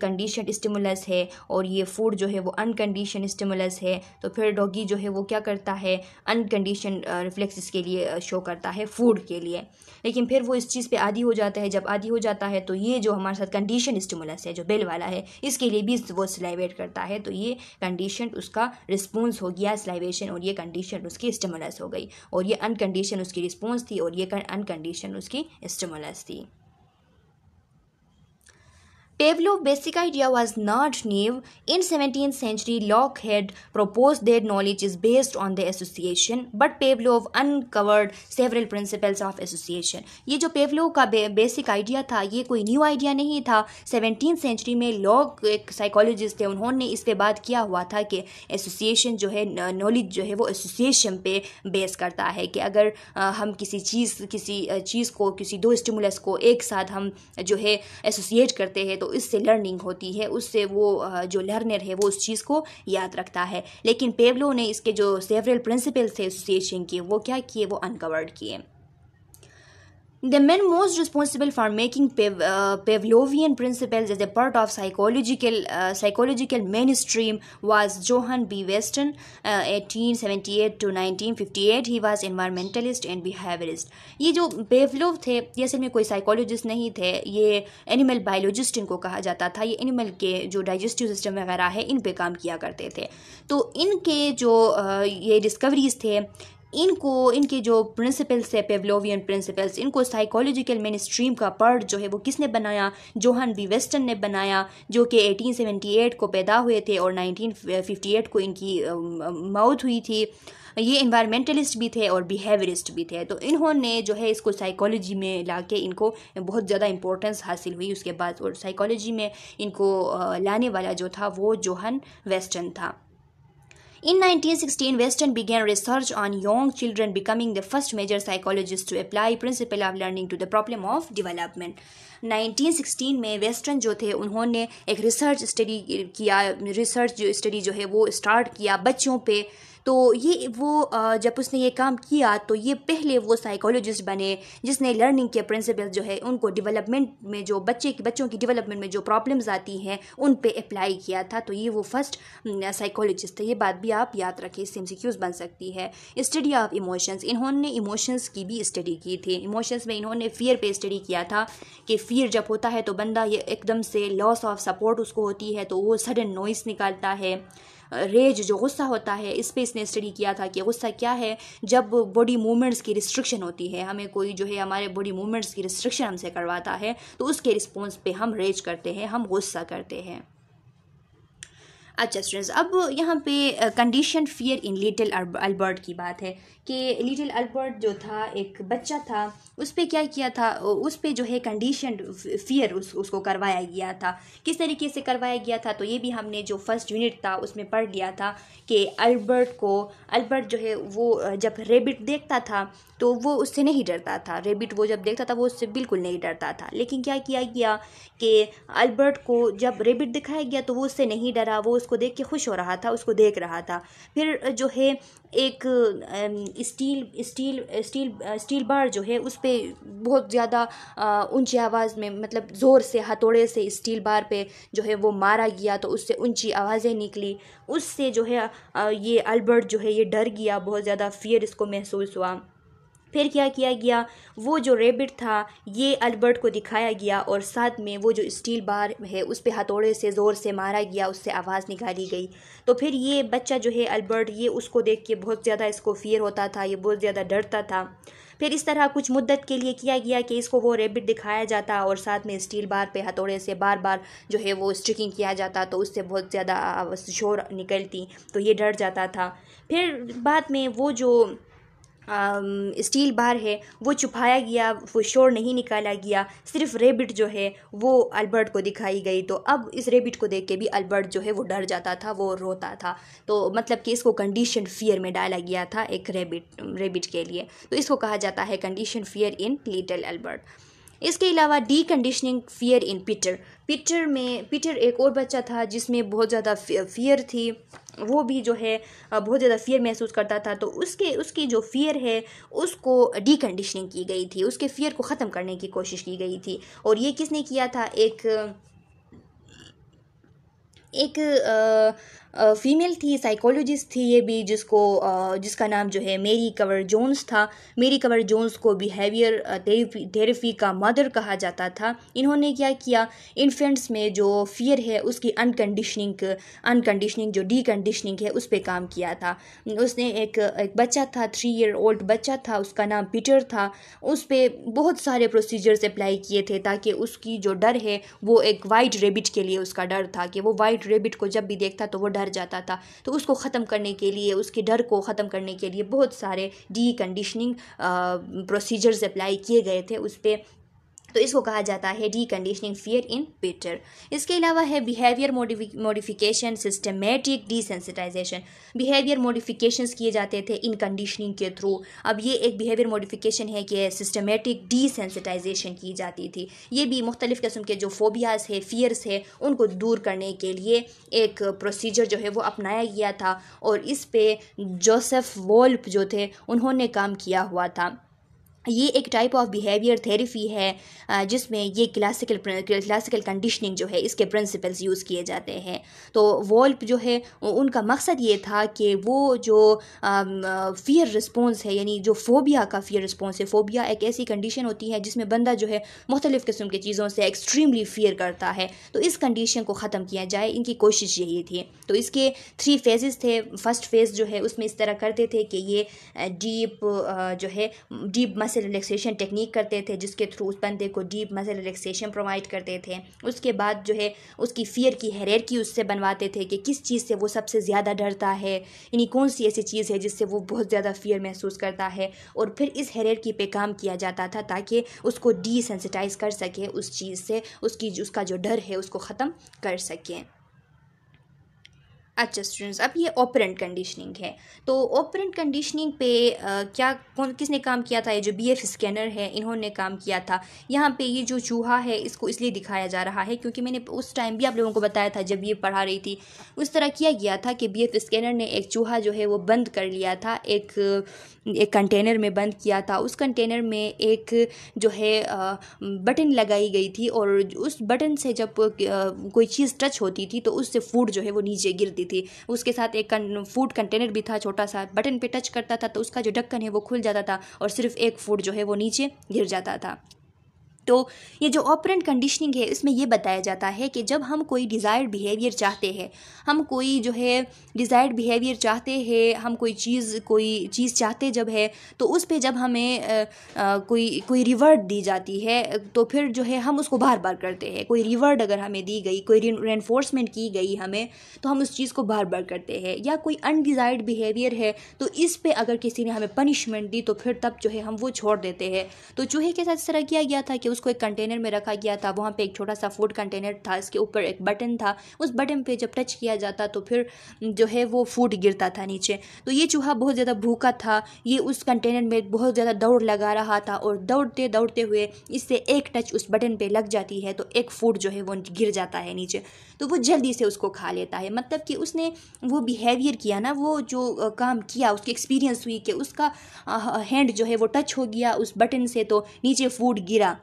[SPEAKER 1] कंडीशन स्टिमुलस है और ये फूड जो है वो अनकंडीशन स्टिमुलस है तो फिर डॉगी जो है वो क्या करता है अनकंडीशन रिफ्लेक्स के लिए शो uh, करता है फूड के लिए लेकिन फिर वो इस चीज़ पे आदि हो जाता है जब आदि हो जाता है तो ये जो हमारे साथ कंडीशन स्टिमुलस है जो बिल वाला है इसके लिए भी वो स्लाइवेट करता है तो ये कंडीशन उसका रिस्पॉन्स हो गया स्लाइवेशन और ये कंडीशन उसकी स्टिमुलस हो गई और ये अनकंडीशन उसकी रिस्पॉन्स थी और ये अनकंडीशन उसकी stimulus the Pavlov basic idea was not new. In 17th century, Locke had proposed that knowledge is based on the association, but Pavlov uncovered several principles of association. ye jo Pavlov ka basic idea tha ye koi new idea nahi tha 17th century mein Locke ek psychologist the unhone is pe baat kiya hua tha ki association jo hai knowledge jo hai wo association pe base karta hai ki agar hum kisi cheez kisi cheez ko kisi do stimulus ko ek sath hum jo hai associate karte hain तो इससे learning होती है उससे वो जो learner है वो उस चीज़ को याद रखता है लेकिन पेवलो ने इसके जो सेवरल प्रिंसिपल्स थे एसोसिएशन के वो क्या किए वो अनकवर्ड किए The men most responsible for making Pav, uh, Pavlovian principles as a part of psychological uh, psychological mainstream was Johann B. Weston, uh, 1878 to 1958. He was environmentalist and behaviorist. ये जो पेवलोव थे ये असल में कोई साइकोलॉजिस्ट नहीं थे ये एनिमल बायोलॉजिस्ट इनको कहा जाता था ये एनिमल के जो डाइजेस्टिव सिस्टम वगैरह है इन पे काम किया करते थे तो इनके जो ये डिस्कवरीज थे इनको इनके जो प्रिंसिपल्स है पेवलोवियन प्रिंसिपल्स इनको साइकोलॉजिकल मेन स्ट्रीम का पर्ड जो है वो किसने बनाया जोहन बी वेस्टर्न ने बनाया जो कि 1878 को पैदा हुए थे और 1958 को इनकी मौत हुई थी ये इन्वायरमेंटलिस्ट भी थे और बिहेवियरिस्ट भी थे तो इन्होंने जो है इसको साइकोलॉजी में ला के इनको बहुत ज़्यादा इंपॉर्टेंस हासिल हुई उसके बाद और साइकोलॉजी में इनको लाने वाला जो था वो जोहन वेस्टर्न था In 1916, Weston began research on young children, becoming the first major psychologist to apply principle of learning to the problem of development. 1916 में वेस्टर्न जो थे उन्होंने एक रिसर्च स्टडी किया रिसर्च जो स्टडी जो है वो स्टार्ट किया बच्चों पे तो ये वो जब उसने ये काम किया तो ये पहले वो साइकोलॉजिस्ट बने जिसने लर्निंग के प्रिंसिपल जो है उनको डेवलपमेंट में जो बच्चे की बच्चों की डेवलपमेंट में जो प्रॉब्लम्स आती हैं उन पर अप्लाई किया था तो ये वो फर्स्ट साइकोलॉजिस्ट थे ये बात भी आप याद रखें इससे सिक्यूज बन सकती है स्टडी ऑफ इमोशंस इन्होंने इमोशंस की भी स्टडी की थी इमोशंस में इन्होंने फियर पे स्टडी किया था कि फियर जब होता है तो बंदा ये एकदम से लॉस ऑफ सपोर्ट उसको होती है तो वो सडन नॉइस निकालता है रेज जो गुस्सा होता है इस पर इसने स्टडी किया था कि गुस्सा क्या है जब बॉडी मूवमेंट्स की रिस्ट्रिक्शन होती है हमें कोई जो है हमारे बॉडी मूवमेंट्स की रिस्ट्रिक्शन हमसे करवाता है तो उसके रिस्पॉन्स पे हम रेज करते हैं हम गुस्सा करते हैं अच्छा स्टूडेंट्स अब यहाँ पे conditioned fear in little Albert की बात है कि लिटिल अल्बर्ट जो था एक बच्चा था उस पर क्या किया था उस पर जो है कंडीशन फियर उस उसको करवाया गया था किस तरीके से करवाया गया था तो ये भी हमने जो फर्स्ट यूनिट था उसमें पढ़ लिया था कि अल्बर्ट को अल्बर्ट जो है वो जब रेबिट देखता था तो वो उससे नहीं डरता था रेबिट वो जब देखता था वो उससे बिल्कुल नहीं डरता था लेकिन क्या किया गया कि अल्बर्ट को जब रेबिट दिखाया गया तो वो उससे नहीं डरा वो उसको देख के खुश हो रहा था उसको देख रहा था फिर जो है एक steel steel steel steel bar जो है उस पर बहुत ज़्यादा ऊंची आवाज़ में मतलब ज़ोर से हथौड़े से स्टील बार पे जो है वो मारा गया तो उससे ऊंची आवाज़ें निकली उससे जो है ये अल्बर्ट जो है ये डर गया बहुत ज़्यादा फियर इसको महसूस हुआ फिर क्या किया गया वो जो रेबिट था ये अल्बर्ट को दिखाया गया और साथ में वो जो स्टील बार है उस पर हथौड़े से ज़ोर से मारा गया उससे आवाज़ निकाली गई तो फिर ये बच्चा जो है अल्बर्ट ये उसको देख के बहुत ज़्यादा इसको फियर होता था ये बहुत ज़्यादा डरता था फिर इस तरह कुछ मुद्दत के लिए किया गया कि इसको वो रेबिट दिखाया जाता और साथ में स्टील बार पे हथौड़े से बार बार जो है वो स्टिकिंग किया जाता तो उससे बहुत ज़्यादा शोर निकलती तो ये डर जाता था फिर बाद में वो जो स्टील बार है वो छुपाया गया वो शोर नहीं निकाला गया सिर्फ रेबिट जो है वो अल्बर्ट को दिखाई गई तो अब इस रेबिट को देख के भी अल्बर्ट जो है वो डर जाता था वो रोता था तो मतलब कि इसको कंडीशन फियर में डाला गया था एक रेबिट रेबिट के लिए तो इसको कहा जाता है conditioned fear in little Albert इसके अलावा deconditioning fear in Peter Peter में पीटर एक और बच्चा था जिसमें बहुत ज़्यादा फियर थी वो भी जो है बहुत ज़्यादा फियर महसूस करता था तो उसके उसकी जो फियर है उसको डीकंडीशनिंग की गई थी उसके फियर को ख़त्म करने की कोशिश की गई थी और ये किसने किया था एक एक फीमेल थी साइकोलॉजिस्ट थी ये भी जिसको जिसका नाम जो है मेरी कवर जोन्स था मेरी कवर जोन्स को बिहेवियर थेरेपी का मदर कहा जाता था इन्होंने क्या किया इन्फेंट्स में जो फियर है उसकी अनकंडीशनिंग अनकंडीशनिंग जो डीकंडीशनिंग है उस पर काम किया था उसने एक एक बच्चा था थ्री ईयर ओल्ड बच्चा था उसका नाम पीटर था उस पर बहुत सारे प्रोसीजर्स अप्लाई किए थे ताकि उसकी जो डर है वो एक वाइट रेबिट के लिए उसका डर था कि वो वाइट रेबिट को जब भी देखता तो वो डर डर जाता था तो उसको ख़त्म करने के लिए उसके डर को ख़त्म करने के लिए बहुत सारे डी कंडीशनिंग प्रोसीजर्स अप्लाई किए गए थे उस पर तो इसको कहा जाता है deconditioning fear in Peter इसके अलावा है behaviour modification systematic desensitization behaviour modification किए जाते थे इन कंडीशनिंग के थ्रू अब ये एक बिहेवियर मॉडिफिकेशन है कि सिस्टमेटिक डिसेंसिटाइजेशन की जाती थी ये भी मुख्तलिफ़ किस्म के जो फोबियाज़ है फियर्स है उनको दूर करने के लिए एक प्रोसीजर जो है वो अपनाया गया था और इस पर जोसेफ वोल्प जो थे उन्होंने काम किया हुआ था ये एक टाइप ऑफ बिहेवियर थेरेपी है जिसमें ये क्लासिकल क्लासिकल कंडीशनिंग जो है इसके प्रिंसिपल्स यूज़ किए जाते हैं तो वॉल्प जो है उनका मकसद ये था कि वो जो फियर रिस्पॉन्स है यानी जो फोबिया का फियर रिस्पॉन्स है फोबिया एक ऐसी कंडीशन होती है जिसमें बंदा जो है मुख्तलिफ़ किस्म की चीज़ों से एक्सट्रीमली फियर करता है तो इस कंडीशन को ख़त्म किया जाए इनकी कोशिश यही थी तो इसके थ्री फेजेस थे फर्स्ट फेज़ जो है उसमें इस तरह करते थे कि ये डीप जो है डीप मस मसल रिलैक्सेशन टेक्निक करते थे जिसके थ्रू उस बंदे को डीप मसल रिलैक्सेशन प्रोवाइड करते थे उसके बाद जो है उसकी फियर की हेरेर की उससे बनवाते थे कि किस चीज़ से वो सबसे ज़्यादा डरता है यानी कौन सी ऐसी चीज़ है जिससे वो बहुत ज़्यादा फियर महसूस करता है और फिर इस हेरेर की पे काम किया जाता था ताकि उसको डीसेंसिटाइज कर सके उस चीज़ से उसकी उसका जो डर है उसको ख़त्म कर सकें अच्छा स्टूडेंट्स अब ये ऑपरेंट कंडीशनिंग है तो ऑपरेंट कंडीशनिंग पे आ, क्या कौन किसने काम किया था ये जो बीएफ स्कैनर है इन्होंने काम किया था यहाँ पे ये जो चूहा है इसको इसलिए दिखाया जा रहा है क्योंकि मैंने उस टाइम भी आप लोगों को बताया था जब ये पढ़ा रही थी उस तरह किया गया था कि बी स्कैनर ने एक चूहा जो है वो बंद कर लिया था एक एक कंटेनर में बंद किया था उस कंटेनर में एक जो है बटन लगाई गई थी और उस बटन से जब कोई चीज़ टच होती थी तो उससे फूड जो है वो नीचे गिरती थी उसके साथ एक फूड कंटेनर भी था छोटा सा बटन पे टच करता था तो उसका जो ढक्कन है वो खुल जाता था और सिर्फ एक फूड जो है वो नीचे गिर जाता था तो ये जो ऑपरेंट कंडीशनिंग है इसमें ये बताया जाता है कि जब हम कोई डिज़ायर्ड बिहेवियर चाहते हैं हम कोई जो है डिज़ायर्ड बिहेवियर चाहते हैं हम कोई चीज़ कोई चीज़ चाहते जब है तो उस पर जब हमें आ, आ, कोई कोई रिवर्ड दी जाती है तो फिर जो है हम उसको बार बार करते हैं कोई रिवर्ड अगर हमें दी गई कोई रेनफोर्समेंट की गई हमें तो हम उस चीज़ को बार बार करते हैं या कोई अनडिज़ायर्ड बिहेवियर है तो इस पर अगर किसी ने हमें पनिशमेंट दी तो फिर तब जो है हम वो छोड़ देते हैं तो चूहे के साथ इस तरह किया गया था कि उसको एक कंटेनर में रखा गया था वहाँ पे एक छोटा सा फूड कंटेनर था इसके ऊपर एक बटन था उस बटन पे जब टच किया जाता तो फिर जो है वो फूड गिरता था नीचे तो ये चूहा बहुत ज़्यादा भूखा था ये उस कंटेनर में बहुत ज़्यादा दौड़ लगा रहा था और दौड़ते दौड़ते हुए इससे एक टच उस बटन पर लग जाती है तो एक फूड जो है वो गिर जाता है नीचे तो वो जल्दी से उसको खा लेता है मतलब कि उसने वो बिहेवियर किया ना वो जो काम किया उसकी एक्सपीरियंस हुई कि उसका हैंड जो है वो टच हो गया उस बटन से तो नीचे फूड गिरा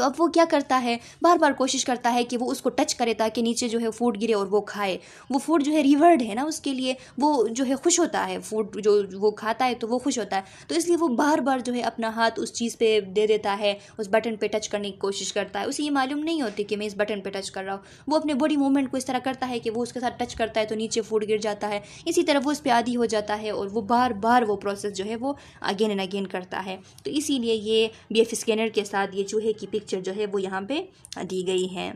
[SPEAKER 1] तो अब वो क्या करता है बार बार कोशिश करता है कि वो उसको टच करे ताकि नीचे जो है फूड गिरे और वो खाए वो फूड जो है रिवर्ड है ना उसके लिए वो जो है खुश होता है फूड जो वो खाता है तो वो खुश होता है तो इसलिए वो बार बार जो है अपना हाथ उस चीज़ पर दे देता है उस बटन पर टच करने की कोशिश करता है उसे ये मालूम नहीं होती कि मैं इस बटन पर टच कर रहा हूँ वो अपने बॉडी मूवमेंट को इस तरह करता है कि वो उसके साथ टच करता है तो नीचे फूड गिर जाता है इसी तरह वो उस पर आदि हो जाता है और वो बार बार वो प्रोसेस जो है वो अगेन एंड अगेन करता है तो इसीलिए ये बी एफ स्कैनर के साथ ये चूहे की पिक्चर पिक्चर जो है वो यहाँ पे दी गई है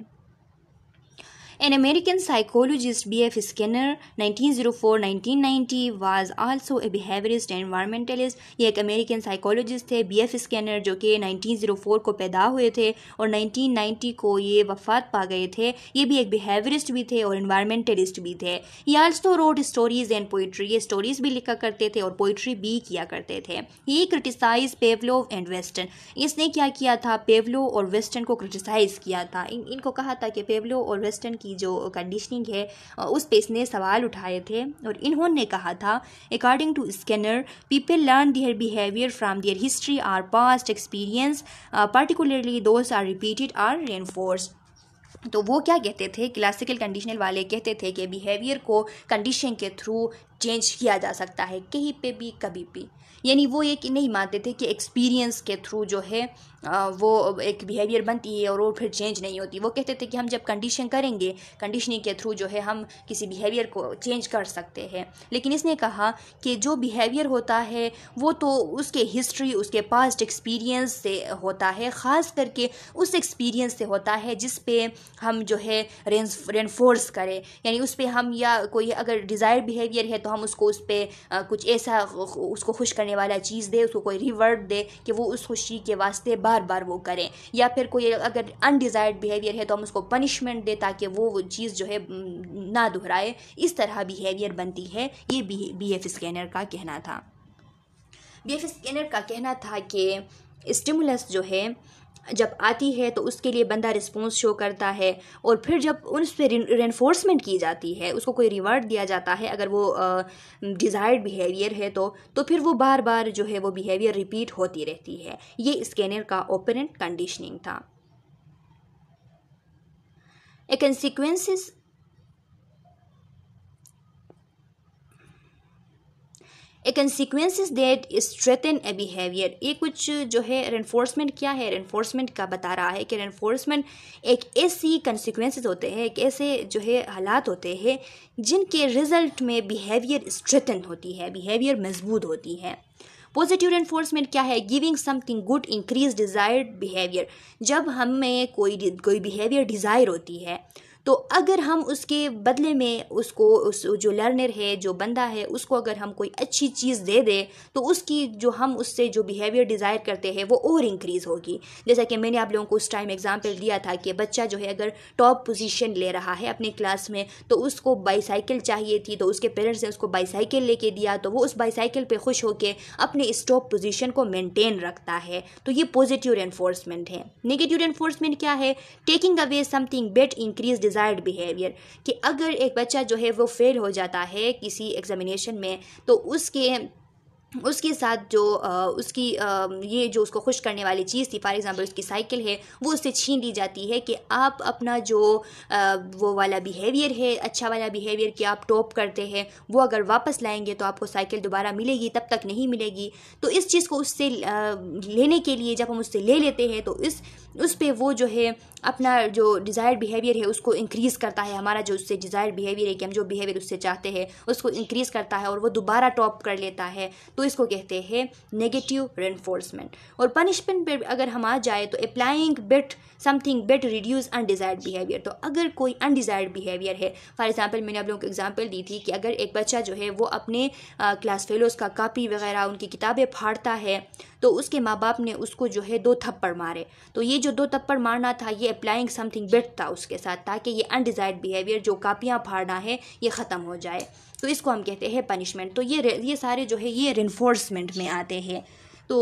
[SPEAKER 1] An American psychologist, B.F. Skinner, 1904-1990, was also a behaviorist and environmentalist. ये एक अमेरिकन साइकोलॉजिस्ट थे बी एफ स्कैनर जो कि 1904 को पैदा हुए थे और 1990 को ये वफात पा गए थे ये भी एक बिहेवियरिस्ट भी थे और इन्वायरमेंटलिस्ट भी थे ये also wrote stories and poetry ये स्टोरीज भी लिखा करते थे और पोइट्री भी किया करते थे ये क्रिटिसाइज पेवलोव एंड वेस्टर्न इसने क्या किया था पेवलो और वेस्टर्न को क्रिटिसाइज किया था इन इनको कहा था कि पेवलो और वेस्टर्न की जो कंडीशनिंग है उस पे इसने सवाल उठाए थे और इन्होंने कहा था according to Skinner people learn their behaviour from their history or past experience particularly those are repeated or reinforce तो वो क्या कहते थे क्लासिकल कंडीशनल वाले कहते थे कि बिहेवियर को कंडीशन के थ्रू चेंज किया जा सकता है कहीं पे भी कभी भी यानी वो ये कि नहीं मानते थे कि एक्सपीरियंस के थ्रू जो है वो एक बिहेवियर बनती है और वो फिर चेंज नहीं होती वो कहते थे कि हम जब कंडीशन करेंगे कंडीशनिंग के थ्रू जो है हम किसी बिहेवियर को चेंज कर सकते हैं लेकिन इसने कहा कि जो बिहेवियर होता है वो तो उसके हिस्ट्री उसके पास्ट एक्सपीरियंस से होता है ख़ास करके उस एक्सपीरियंस से होता है जिस पे हम जो है रेनफोर्स करें यानी उस पर हम या कोई अगर डिज़ायर बिहेवियर है तो हम उसको उस पर कुछ ऐसा उसको खुश करने वाला चीज़ दे उसको कोई रिवर्ड दे कि वो उस खुशी के वास्ते बार बार बार वो करें या फिर कोई अगर अनडिज़ायर्ड बिहेवियर है तो हम उसको पनिशमेंट दें ताकि वो वो चीज़ जो है ना दोहराए इस तरह बिहेवियर बनती है ये बी एफ स्कैनर का कहना था बी एफ स्कैनर का कहना था कि स्टिमुलस जो है जब आती है तो उसके लिए बंदा रिस्पॉन्स शो करता है और फिर जब उस पर रेनफोर्समेंट की जाती है उसको कोई रिवार्ड दिया जाता है अगर वो डिज़ायर्ड बिहेवियर है तो तो फिर वो बार बार जो है वो बिहेवियर रिपीट होती रहती है ये स्कैनर का ओपरेंट कंडीशनिंग था a consequences a consequences that strengthen a behaviour ये कुछ जो है रेनफोर्समेंट क्या है रेनफोर्समेंट का बता रहा है कि रेनफोर्समेंट एक ऐसी कंसिक्वेंस होते हैं एक ऐसे जो है हालात होते हैं जिनके रिजल्ट में बिहेवियर स्ट्रेटन होती है बिहेवियर मजबूत होती है पॉजिटिव रेनफोर्समेंट क्या है giving something good increase desired behaviour जब हमें कोई कोई बिहेवियर डिज़ायर होती है तो अगर हम उसके बदले में उसको उस जो लर्नर है जो बंदा है उसको अगर हम कोई अच्छी चीज़ दे दें तो उसकी जो हम उससे जो बिहेवियर डिज़ायर करते हैं वो और इंक्रीज़ होगी जैसा कि मैंने आप लोगों को उस टाइम एग्ज़ाम्पल दिया था कि बच्चा जो है अगर टॉप पोजिशन ले रहा है अपने क्लास में तो उसको बाईसाइकिल चाहिए थी तो उसके पेरेंट्स ने उसको बाईसाइकिल लेके दिया तो वो उस बाईसाइकिल पर खुश होकर अपने इस टॉप पोजीशन को मेनटेन रखता है तो ये पॉजिटिव इन्फोर्समेंट है नेगेटिव इन्फोर्समेंट क्या है taking away something bad increase desired behaviour कि अगर एक बच्चा जो है वो फेल हो जाता है किसी एग्ज़ामिनेशन में तो उसके उसके साथ जो आ, उसकी आ, ये जो उसको खुश करने वाली चीज़ थी फॉर एग्ज़ाम्पल उसकी साइकिल है वो उससे छीन ली जाती है कि आप अपना जो आ, वो वाला बिहेवियर है अच्छा वाला बिहेवियर कि आप टॉप करते हैं वो अगर वापस लाएंगे तो आपको साइकिल दोबारा मिलेगी तब तक नहीं मिलेगी तो इस चीज़ को उससे लेने के लिए जब हम उससे ले लेते हैं तो इस उस पर वो जो है अपना जो डिज़ायर्ड बिहेवियर है उसको इंक्रीज़ करता है हमारा जो उससे डिज़ायर्ड बिहेवियर है कि हम जो बिहेवियर उससे चाहते हैं उसको इंक्रीज़ करता है और वो दोबारा टॉप कर लेता है तो इसको कहते हैं नेगेटिव रेनफोर्समेंट और पनिशमेंट पर अगर हम आ जाए तो applying bit something bad reduce undesired behaviour तो अगर कोई अनडिज़ायर्ड बिहेवियर है फॉर एग्जाम्पल मैंने आप लोगों को एग्जाम्पल दी थी कि अगर एक बच्चा जो है वो अपने क्लास फेलोज़ का कापी वगैरह उनकी किताबें फाड़ता है तो उसके माँ बाप ने उसको जो है दो थप्पड़ मारे तो ये जो दो थप्पड़ मारना था ये अप्लाइंग समथिंग बेट था उसके साथ ताकि ये अनडिज़ायर्ड बिहेवियर जो कापियाँ फाड़ना है ये ख़त्म हो जाए तो इसको हम कहते हैं पनिशमेंट तो ये ये सारे जो है ये रिन्फोर्समेंट में आते हैं तो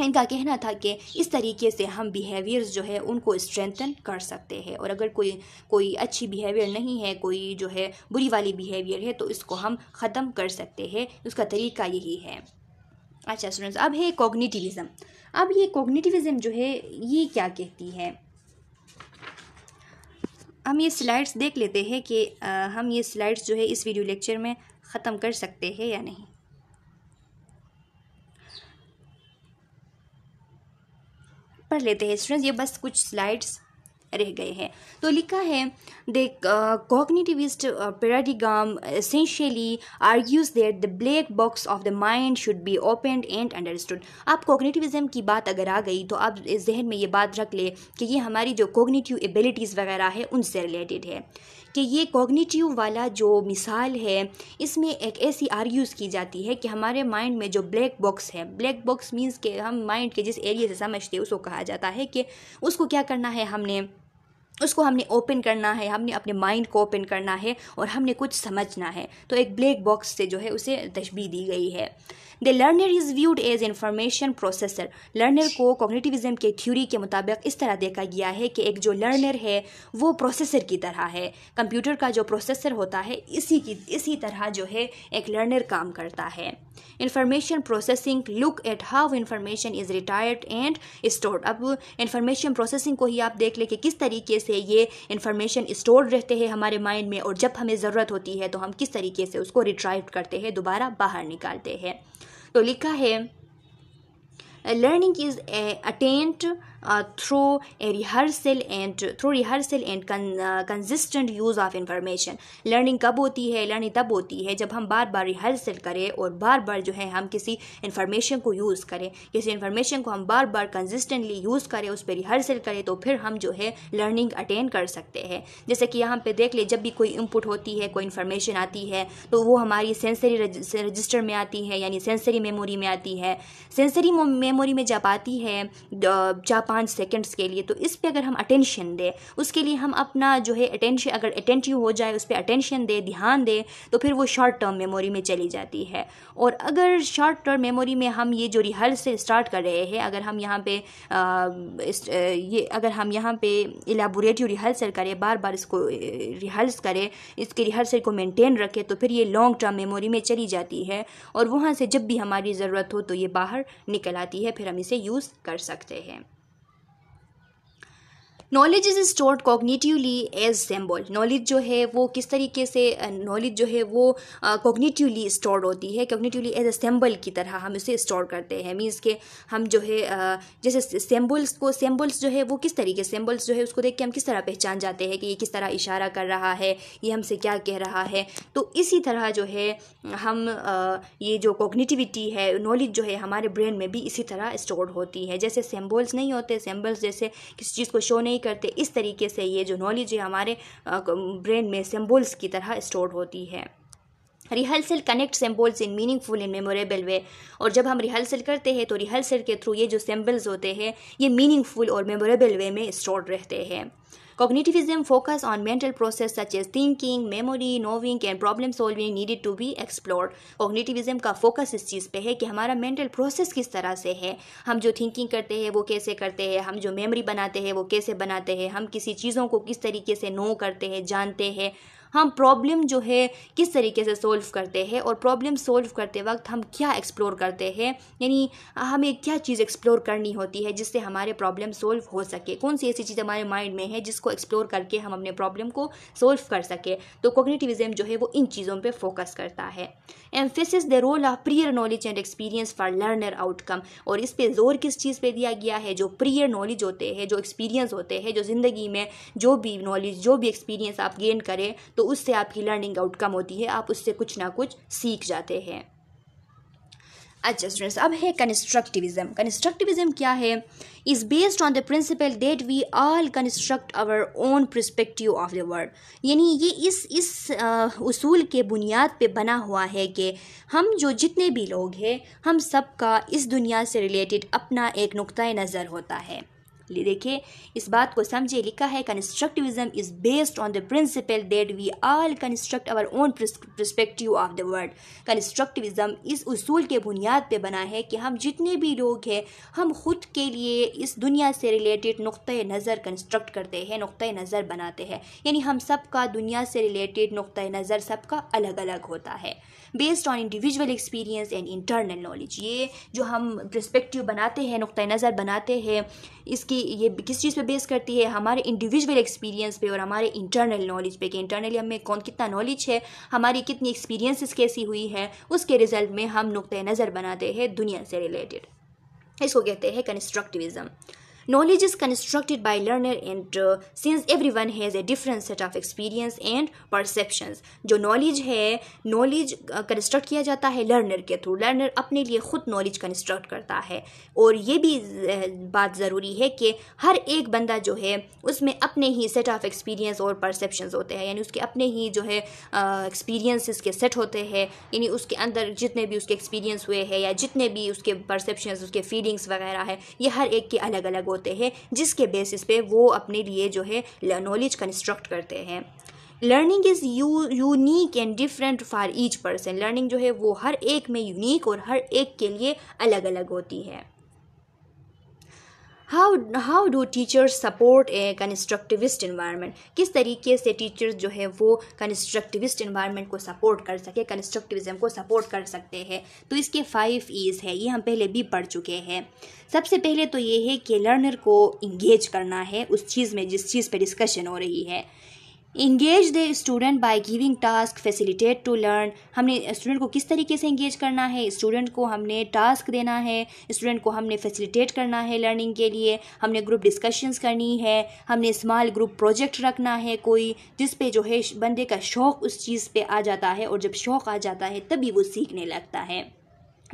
[SPEAKER 1] इनका कहना था कि इस तरीके से हम बिहेवियर्स जो है उनको स्ट्रेंथन कर सकते हैं और अगर कोई कोई अच्छी बिहेवियर नहीं है कोई जो है बुरी वाली बिहेवियर है तो इसको हम ख़त्म कर सकते हैं उसका तरीका यही है अच्छा स्टूडेंट्स अब है कॉग्निटिविज़म अब ये कॉग्निटिविज़म जो है ये क्या कहती है हम ये स्लाइड्स देख लेते हैं कि आ, हम ये स्लाइड्स जो है इस वीडियो लेक्चर में ख़त्म कर सकते हैं या नहीं पढ़ लेते हैं स्टूडेंट्स ये बस कुछ स्लाइड्स रह गए हैं तो लिखा है the cognitivist paradigm essentially argues that the black box of the mind should be open and understood आप कॉग्निटिविज्म की बात अगर आ गई तो आप जहन में ये बात रख ले कि ये हमारी जो कॉग्निटिव एबिलिटीज़ वगैरह है उनसे रिलेटेड है कि ये कॉग्निटिव वाला जो मिसाल है इसमें एक ऐसी आर्ग्यूज़ की जाती है कि हमारे माइंड में जो ब्लैक बॉक्स है ब्लैक बॉक्स मीन्स के हम माइंड के जिस एरिए से समझते हैं उसको कहा जाता है कि उसको क्या करना है हमने उसको हमने ओपन करना है हमने अपने माइंड को ओपन करना है और हमने कुछ समझना है तो एक ब्लैक बॉक्स से जो है उसे तशबी दी गई है the learner is viewed as information processor learner को कॉग्निटिविज़म के थ्योरी के मुताबिक इस तरह देखा गया है कि एक जो लर्नर है वो प्रोसेसर की तरह है कंप्यूटर का जो प्रोसेसर होता है इसी की इसी तरह जो है एक लर्नर काम करता है information processing look at how information is retrieved and stored अब इंफॉर्मेशन प्रोसेसिंग को ही आप देख लें कि किस तरीके से ये इन्फॉर्मेशन स्टोर्ड रहते हैं हमारे माइंड में और जब हमें ज़रूरत होती है तो हम किस तरीके से उसको रिट्राइव करते हैं दोबारा बाहर निकालते हैं तो लिखा है learning is attained through a rehearsal and through rehearsal and consistent use of information learning कब होती है learning तब होती है जब हम बार बार rehearsal करें और बार बार जो है हम किसी information को use करें किसी information को हम बार बार consistently use करें उस पर rehearsal करें तो फिर हम जो है learning attain कर सकते हैं जैसे कि यहाँ पे देख ले जब भी कोई input होती है कोई information आती है तो वो हमारी sensory रजिस्टर में आती है यानी sensory मेमोरी में आती है sensory मेमोरी में जब आती है जब पाँच सेकेंड्स के लिए तो इस पर अगर हम अटेंशन दें उसके लिए हम अपना जो है अटेंशन अगर अटेंटिव हो जाए उस पर अटेंशन दे ध्यान दे तो फिर वो शॉर्ट टर्म मेमोरी में चली जाती है और अगर शॉर्ट टर्म मेमोरी में हम ये जो रिहर्स से स्टार्ट कर रहे हैं अगर हम यहाँ पे ये अगर हम यहाँ पे एलाबोरेटिव रिहर्सल करें बार बार इसको रिहर्स करें इसके रिहर्सल को मेंटेन रखें तो फिर ये लॉन्ग टर्म मेमोरी में चली जाती है और वहाँ से जब भी हमारी ज़रूरत हो तो ये बाहर निकल आती है फिर हम इसे यूज़ कर सकते हैं knowledge is stored cognitively as symbol knowledge जो है वो किस तरीके से नॉलेज जो है वो कॉग्निटिवली uh, स्टोर्ड होती है कॉग्निटिवली एज ए सिम्बल की तरह हम इसे स्टोर करते हैं मीन्स के हम जो है uh, जैसे सिम्बल्स को सिम्बल्स जो है वो किस तरीके सिम्बल्स जो है उसको देख के हम किस तरह पहचान जाते हैं कि ये किस तरह इशारा कर रहा है ये हमसे क्या कह रहा है तो इसी तरह जो है हम uh, ये जो कॉग्निटिविटी है नॉलेज जो है हमारे ब्रेन में भी इसी तरह स्टोर होती है जैसे सिम्बल्स नहीं होते सिम्बल्स जैसे किसी चीज़ को शो नहीं नहीं करते इस तरीके से ये जो नॉलेज है हमारे ब्रेन में सिम्बुल्स की तरह स्टोर होती है rehearsal connect symbols in meaningful in memorable way और जब हम रिहर्सल करते हैं तो रिहर्सल के थ्रू ये जो सिम्बल्स होते हैं ये मीनिंगफुल और मेमोरेबल वे में स्टोर रहते हैं Cognitivism focuses on mental processes such as thinking, memory, knowing and problem solving needed to be explored. Cognitivism का focus इस चीज़ पे है कि हमारा mental process किस तरह से है हम जो thinking करते हैं वो कैसे करते हैं हम जो memory बनाते हैं वो कैसे बनाते हैं हम किसी चीज़ों को किस तरीके से नो करते हैं जानते हैं हम प्रॉब्लम जो है किस तरीके से सोल्व करते हैं और प्रॉब्लम सोल्व करते वक्त हम क्या एक्सप्लोर करते हैं यानी हमें क्या चीज़ एक्सप्लोर करनी होती है जिससे हमारे प्रॉब्लम सोल्व हो सके कौन सी ऐसी चीज़ हमारे माइंड में है जिसको एक्सप्लोर करके हम अपने प्रॉब्लम को सोल्व कर सके तो कोग्नेटिविज्म जो है वो इन चीज़ों पर फोकस करता है emphasis the role of prior knowledge and experience for learner outcome और इस पर जोर किस चीज़ पर दिया गया है जो प्रियर नॉलेज होते हैं जो एक्सपीरियंस होते हैं जो ज़िंदगी में जो भी नॉलेज जो भी एक्सपीरियंस आप गेन करें तो उससे आपकी लर्निंग आउटकम होती है आप उससे कुछ ना कुछ सीख जाते हैं अच्छा स्टूडेंट्स अब है कंस्ट्रक्टिविज्म कंस्ट्रक्टिविज्म क्या है is based on the principle that we all construct our own perspective of the world यानी ये इस इस उसूल के बुनियाद पे बना हुआ है कि हम जो जितने भी लोग हैं हम सबका इस दुनिया से रिलेटेड अपना एक नुक़ नज़र होता है देखिए इस बात को समझे लिखा है constructivism is based on the principle that we all construct our own perspective of the world constructivism इस उसूल के बुनियाद पे बना है कि हम जितने भी लोग हैं हम खुद के लिए इस दुनिया से रिलेटेड नुक़ नज़र कंस्ट्रक्ट करते हैं नुक़ नज़र बनाते हैं यानी हम सब का दुनिया से रिलेटेड नुक़ नज़र सबका अलग अलग होता है based on individual experience and internal knowledge ये जो हम प्रस्पेक्टिव बनाते हैं नुक़ नज़र बनाते हैं इसकी ये किस चीज़ पे बेस करती है हमारे इंडिविजुअल एक्सपीरियंस पे और हमारे इंटरनल नॉलेज पे कि इंटरनली हमें कौन कितना नॉलेज है हमारी कितनी एक्सपीरियंसिस कैसी हुई है उसके रिजल्ट में हम नुक़ नज़र बनाते हैं दुनिया से रिलेटेड इसको कहते हैं कंस्ट्रक्टिविज़म Knowledge is constructed by learner and uh, since everyone has a different set of experience and perceptions जो knowledge है knowledge uh, construct किया जाता है learner के थ्रू learner अपने लिए खुद knowledge construct करता है और ये भी uh, बात ज़रूरी है कि हर एक बंदा जो है उसमें अपने ही सेट ऑफ एक्सपीरियंस और परसेप्शंस होते हैं यानी उसके अपने ही जो है एक्सपीरियंसेस uh, के सेट होते हैं यानी उसके अंदर जितने भी उसके एक्सपीरियंस हुए हैं या जितने भी उसके परसेप्शंस उसके फीलिंग्स वगैरह है ये हर एक के अलग अलग होते होते हैं जिसके बेसिस पे वो अपने लिए जो है नॉलेज कंस्ट्रक्ट करते हैं learning is you unique and different for each person learning जो है वो हर एक में यूनिक और हर एक के लिए अलग अलग होती है how how do teachers support a constructivist environment किस तरीके से टीचर्स जो है वो कंस्ट्रक्टिविस्ट इन्वायरमेंट को सपोर्ट कर सके कंस्ट्रक्टिविज्म को सपोर्ट कर सकते हैं तो इसके फाइव ईज़ है ये हम पहले भी पढ़ चुके हैं सबसे पहले तो ये है कि लर्नर को इंगेज करना है उस चीज़ में जिस चीज़ पर डिस्कशन हो रही है engage the student by giving task facilitate to learn हमने स्टूडेंट को किस तरीके से इंगेज करना है स्टूडेंट को हमने टास्क देना है स्टूडेंट को हमने फैसिलिटेट करना है लर्निंग के लिए हमने ग्रुप डिस्कशंस करनी है हमने स्मॉल ग्रुप प्रोजेक्ट रखना है कोई जिस पे जो है बंदे का शौक़ उस चीज़ पे आ जाता है और जब शौक़ आ जाता है तभी वो सीखने लगता है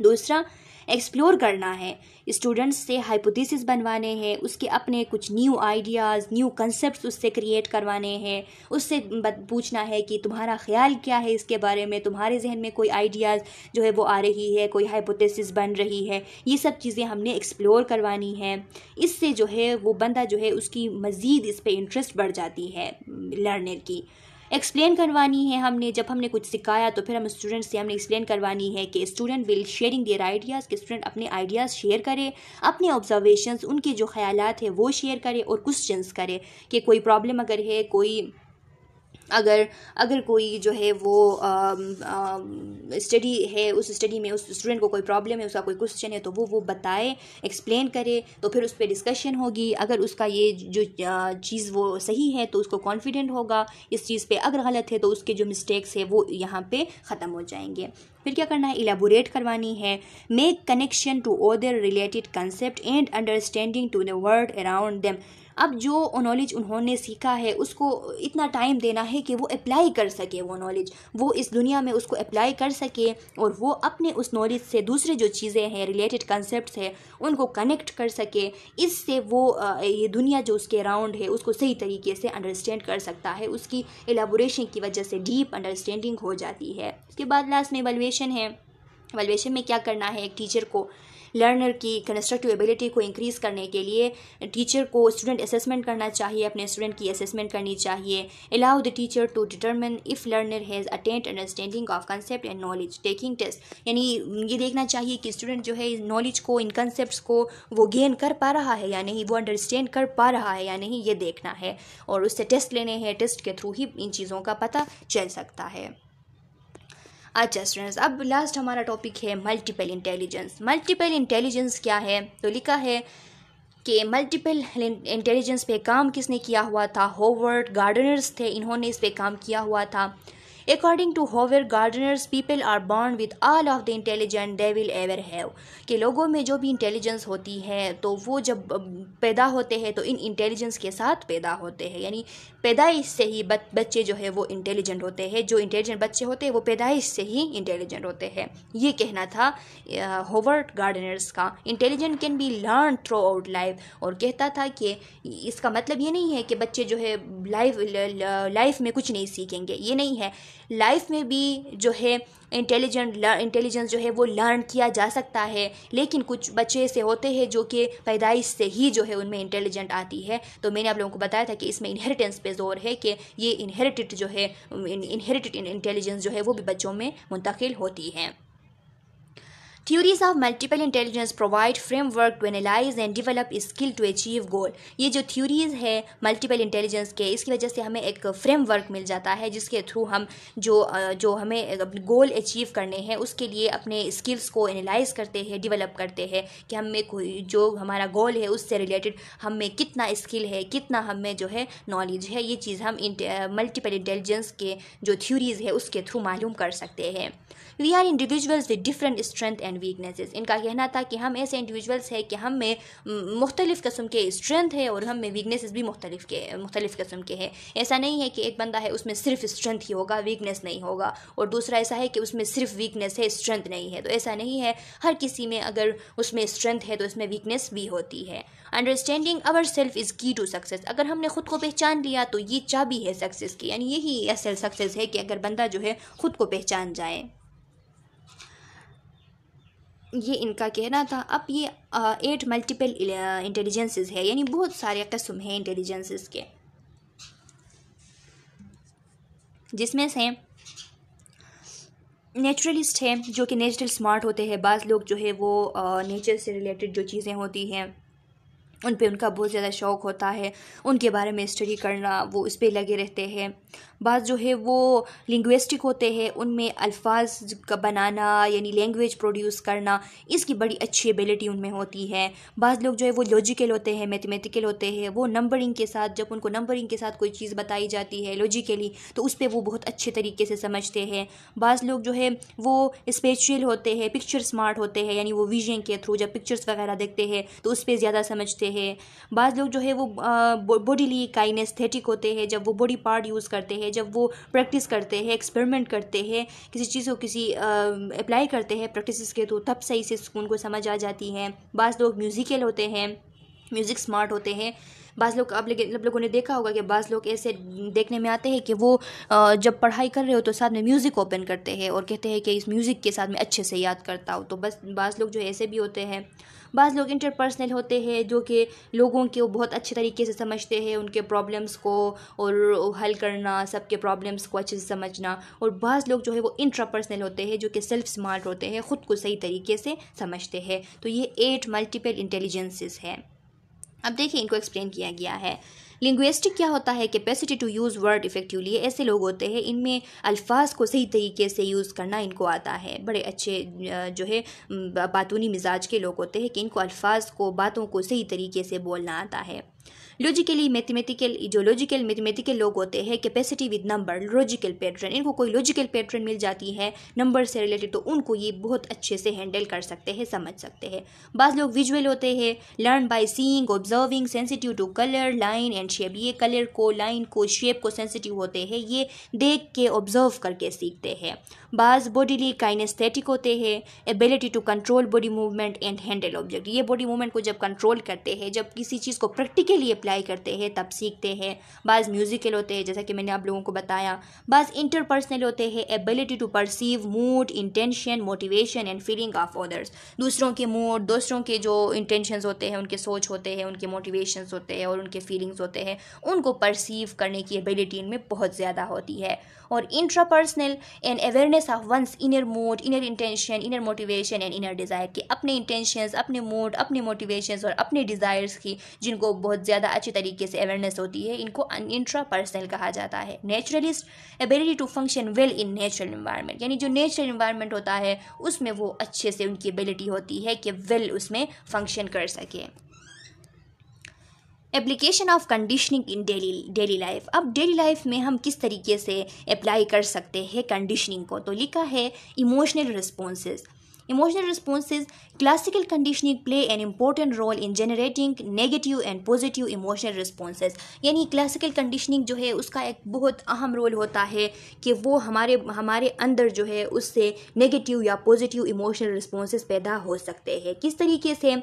[SPEAKER 1] दूसरा एक्सप्लोर करना है स्टूडेंट्स से हाइपोथेसिस बनवाने हैं उसके अपने कुछ न्यू आइडियाज़ न्यू कंसेप्ट उससे क्रिएट करवाने हैं उससे पूछना है कि तुम्हारा ख्याल क्या है इसके बारे में तुम्हारे जहन में कोई आइडियाज़ जो है वो आ रही है कोई हाइपोथेसिस बन रही है ये सब चीज़ें हमने एक्सप्लोर करवानी है इससे जो है वो बंदा जो है उसकी मज़ीद इस पर इंटरेस्ट बढ़ जाती है लर्नर की एक्सप्लेन करवानी है हमने जब हमने कुछ सिखाया तो फिर हम स्टूडेंट से हमने एक्सप्लेन करवानी है कि student will sharing their ideas कि स्टूडेंट अपने आइडियाज़ शेयर करें अपने ऑब्जर्वेशंस उनके जो ख्याल है वो शेयर करे और क्वेश्चंस करें कि कोई प्रॉब्लम अगर है कोई अगर अगर कोई जो है वो स्टडी है उस स्टडी में उस स्टूडेंट को कोई प्रॉब्लम है उसका कोई क्वेश्चन है तो वो वो बताए एक्सप्लेन करे तो फिर उस पर डिस्कशन होगी अगर उसका ये जो चीज़ वो सही है तो उसको कॉन्फिडेंट होगा इस चीज़ पे अगर गलत है तो उसके जो मिस्टेक्स है वो यहाँ पे ख़त्म हो जाएंगे फिर क्या करना है इलेबोरेट करवानी है make connection to other related concept and understanding to the world around them अब जो नॉलेज उन्होंने सीखा है उसको इतना टाइम देना है कि वो अप्लाई कर सके वो नॉलेज वो इस दुनिया में उसको अप्लाई कर सके और वो अपने उस नॉलेज से दूसरे जो चीज़ें हैं रिलेटेड कंसेप्ट है उनको कनेक्ट कर सके इससे वो ये दुनिया जो उसके राउंड है उसको सही तरीके से अंडरस्टैंड कर सकता है उसकी एलाबोरेशन की वजह से डीप अंडरस्टैंडिंग हो जाती है उसके बाद लास्ट में एवेल्युएशन है एवेल्युएशन में क्या करना है एक टीचर को लर्नर की कंस्ट्रक्टिव एबिलिटी को इंक्रीज़ करने के लिए टीचर को स्टूडेंट असेसमेंट करना चाहिए अपने स्टूडेंट की असेसमेंट करनी चाहिए allow the teacher to determine if learner has attained understanding of concept and knowledge taking test यानी ये देखना चाहिए कि स्टूडेंट जो है नॉलेज को इन कंसेप्ट को वो गेन कर पा रहा है या नहीं वो अंडरस्टैंड कर पा रहा है या नहीं ये देखना है और उससे टेस्ट लेने हैं टेस्ट के थ्रू ही इन चीज़ों का पता चल सकता है अच्छा स्टूडेंट्स अब लास्ट हमारा टॉपिक है मल्टीपल इंटेलिजेंस मल्टीपल इंटेलिजेंस क्या है तो लिखा है कि मल्टीपल इंटेलिजेंस पे काम किसने किया हुआ था होवर्ड गार्डनर्स थे इन्होंने इस पे काम किया हुआ था according to Howard Gardner's people are born with all of the intelligent they will ever have कि लोगों में जो भी इंटेलिजेंस होती है तो वो जब पैदा होते हैं तो इन इंटेलिजेंस के साथ पैदा होते हैं यानी पैदाइश से ही बच्चे जो है वो इंटेलिजेंट होते हैं जो इंटेलिजेंट बच्चे होते हैं वो पैदाइश से ही इंटेलिजेंट होते हैं ये कहना था होवर्ट गार्डनर्स का intelligent can be learn throughout life और कहता था कि इसका मतलब ये नहीं है कि बच्चे जो है लाइफ लाइफ में कुछ नहीं सीखेंगे ये नहीं है लाइफ में भी जो है इंटेलिजेंट इंटेलिजेंस जो है वो लर्न किया जा सकता है लेकिन कुछ बच्चे ऐसे होते हैं जो कि पैदाइश से ही जो है उनमें इंटेलिजेंट आती है तो मैंने आप लोगों को बताया था कि इसमें इनहेरिटेंस पे जोर है कि ये इनहेरिटेड जो है इनहेरिटेड इंटेलिजेंस जो है वो भी बच्चों में मुंतकिल होती है theories of multiple intelligence provide framework to analyse and develop skill to achieve goal ये जो थ्योरीज है मल्टीपल इंटेलिजेंस के इसकी वजह से हमें एक फ्रेमवर्क मिल जाता है जिसके थ्रू हम जो जो हमें गोल अचीव करने हैं उसके लिए अपने स्किल्स को एनालाइज करते हैं डिवेलप करते हैं कि हमें कोई जो हमारा गोल है उससे रिलेटेड हमें कितना स्किल है कितना हमें जो है नॉलेज है ये चीज़ हम मल्टीपल इंटेलिजेंस के जो थ्योरीज है उसके थ्रू मालूम कर सकते हैं we are individuals with different strength and and weaknesses इनका कहना था कि हम ऐसे इंडिविजुअल्स हैं कि हम में मुख्तलिफ़ कस्म के स्ट्रेंथ है और हम में वीकनेसेस भी मुख्तलिफ के मुख्तलिफ कस्म के हैं ऐसा नहीं है कि एक बंदा है उसमें सिर्फ स्ट्रेंथ ही होगा वीकनेस नहीं होगा और दूसरा ऐसा है कि उसमें सिर्फ वीकनेस है स्ट्रेंथ नहीं है तो ऐसा नहीं है हर किसी में अगर उसमें स्ट्रेंथ है तो उसमें वीकनेस भी होती है understanding our self is key to success अगर हमने खुद को पहचान लिया तो ये चाबी है सक्सेस की यानी यही असल सक्सेस है कि अगर बंदा जो है खुद को पहचान जाए ये इनका कहना था अब ये एट मल्टीपल इंटेलिजेंसेस है यानी बहुत सारे कस्म हैं इंटेलिजेंसेस के जिसमें से नेचुरलिस्ट हैं जो कि नेचुरल स्मार्ट होते हैं बाज़ लोग जो है वो नेचर से रिलेटेड जो चीज़ें होती हैं उन पे उनका बहुत ज़्यादा शौक़ होता है उनके बारे में स्टडी करना वो उस पर लगे रहते हैं बाज़ जो है वो लिंग्विस्टिक होते हैं उनमें अल्फाज का बनाना यानी लैंग्वेज प्रोड्यूस करना इसकी बड़ी अच्छी एबिलिटी उनमें होती है बाज़ लोग जो है वो लॉजिकल होते हैं मैथमेटिकल होते हैं वो नंबरिंग के साथ जब उनको नंबरिंग के साथ कोई चीज़ बताई जाती है लॉजिकली तो उस पर वो बहुत अच्छे तरीके से समझते हैं बाज़ लोग जो है वो स्पेशल होते हैं पिक्चर स्मार्ट होते हैं यानी वो विजन के थ्रू जब पिक्चर्स वगैरह देखते हैं तो उस पर ज़्यादा समझते हैं बाज़ लोग जो है वो बॉडीली काइनेस्थेटिक होते हैं जब वो बॉडी पार्ट यूज़ करते करते हैं जब वो प्रैक्टिस करते हैं एक्सपेरिमेंट करते हैं किसी चीज़ को किसी अप्लाई करते हैं प्रैक्टिस के तो तब सही से उनको समझ आ जाती है बस लोग म्यूज़िकल होते हैं म्यूज़िक स्मार्ट होते हैं बस लोग आप लेकिन आप लोगों ने देखा होगा कि बस लोग ऐसे देखने में आते हैं कि वो जब पढ़ाई कर रहे हो तो साथ में म्यूज़िक ओपन करते हैं और कहते हैं कि इस म्यूज़िक के साथ में अच्छे से याद करता हो तो बस बस लोग जो ऐसे भी होते हैं बाज़ लोग इंटरपर्सनल होते हैं जो कि लोगों के वो बहुत अच्छे तरीके से समझते हैं उनके प्रॉब्लम्स को और हल करना सबके प्रॉब्लम्स को अच्छे से समझना और बाज़ लोग जो है वो इंट्रापर्सनल होते हैं जो कि सेल्फ स्मार्ट होते हैं ख़ुद को सही तरीके से समझते हैं तो ये एट मल्टीपल इंटेलिजेंसेस हैं अब देखिए इनको एक्सप्लेन किया गया है लिंग्विस्टिक क्या होता है capacity to use word effectively ऐसे लोग होते हैं इनमें अल्फाज को सही तरीके से यूज़ करना इनको आता है बड़े अच्छे जो है बातूनी मिजाज के लोग होते हैं कि इनको अल्फाज को बातों को सही तरीके से बोलना आता है लॉजिकली मैथमेटिकल जो लॉजिकल मैथमेटिकल लोग होते हैं capacity with number logical pattern इनको कोई लॉजिकल पैटर्न मिल जाती है नंबर से रिलेटेड तो उनको ये बहुत अच्छे से हैंडल कर सकते हैं समझ सकते हैं बाद लोग विजुअल होते हैं learn by seeing observing sensitive to colour line and shape ये कलर को लाइन को शेप को सेंसिटिव होते हैं ये देख के ऑब्जर्व करके सीखते हैं बाज बॉडीली काइनेस्थेटिक होते हैं ability to control body movement and handle object ये बॉडी मूवमेंट को जब कंट्रोल करते हैं जब किसी चीज़ को प्रैक्टिकली अप्लाई करते हैं तब सीखते हैं बाज़ म्यूज़िकल होते हैं जैसा कि मैंने आप लोगों को बताया बाज़ इंटरपर्सनल होते हैं ability to perceive mood intention motivation and feeling of others दूसरों के मूड दूसरों के जो इंटेंशन होते हैं उनके सोच होते हैं उनके मोटिवेशंस होते हैं और उनके फीलिंग्स होते हैं उनको परसीव करने की एबिलिटी इनमें बहुत ज़्यादा होती है और intrapersonal and awareness of one's inner mood inner intention inner motivation and inner desire की अपने इंटेंशन अपने मूड अपने मोटिवेशन और अपने डिज़ायर्स की जिनको बहुत ज़्यादा अच्छे तरीके से अवेयरनेस होती है इनको इंट्रापर्सनल कहा जाता है naturalist ability to function well in natural environment यानी जो नेचुरल इन्वायरमेंट होता है उसमें वो अच्छे से उनकी एबिलिटी होती है कि वेल उसमें फंक्शन कर सकें application of conditioning in daily daily life अब डेली लाइफ में हम किस तरीके से अप्लाई कर सकते हैं कंडीशनिंग को तो लिखा है emotional responses emotional responses classical conditioning play an important role in generating negative and positive emotional responses यानी क्लासिकल कंडीशनिंग जो है उसका एक बहुत अहम रोल होता है कि वो हमारे हमारे अंदर जो है उससे नेगेटिव या पॉजिटिव इमोशनल रिस्पॉन्सेज पैदा हो सकते हैं किस तरीके से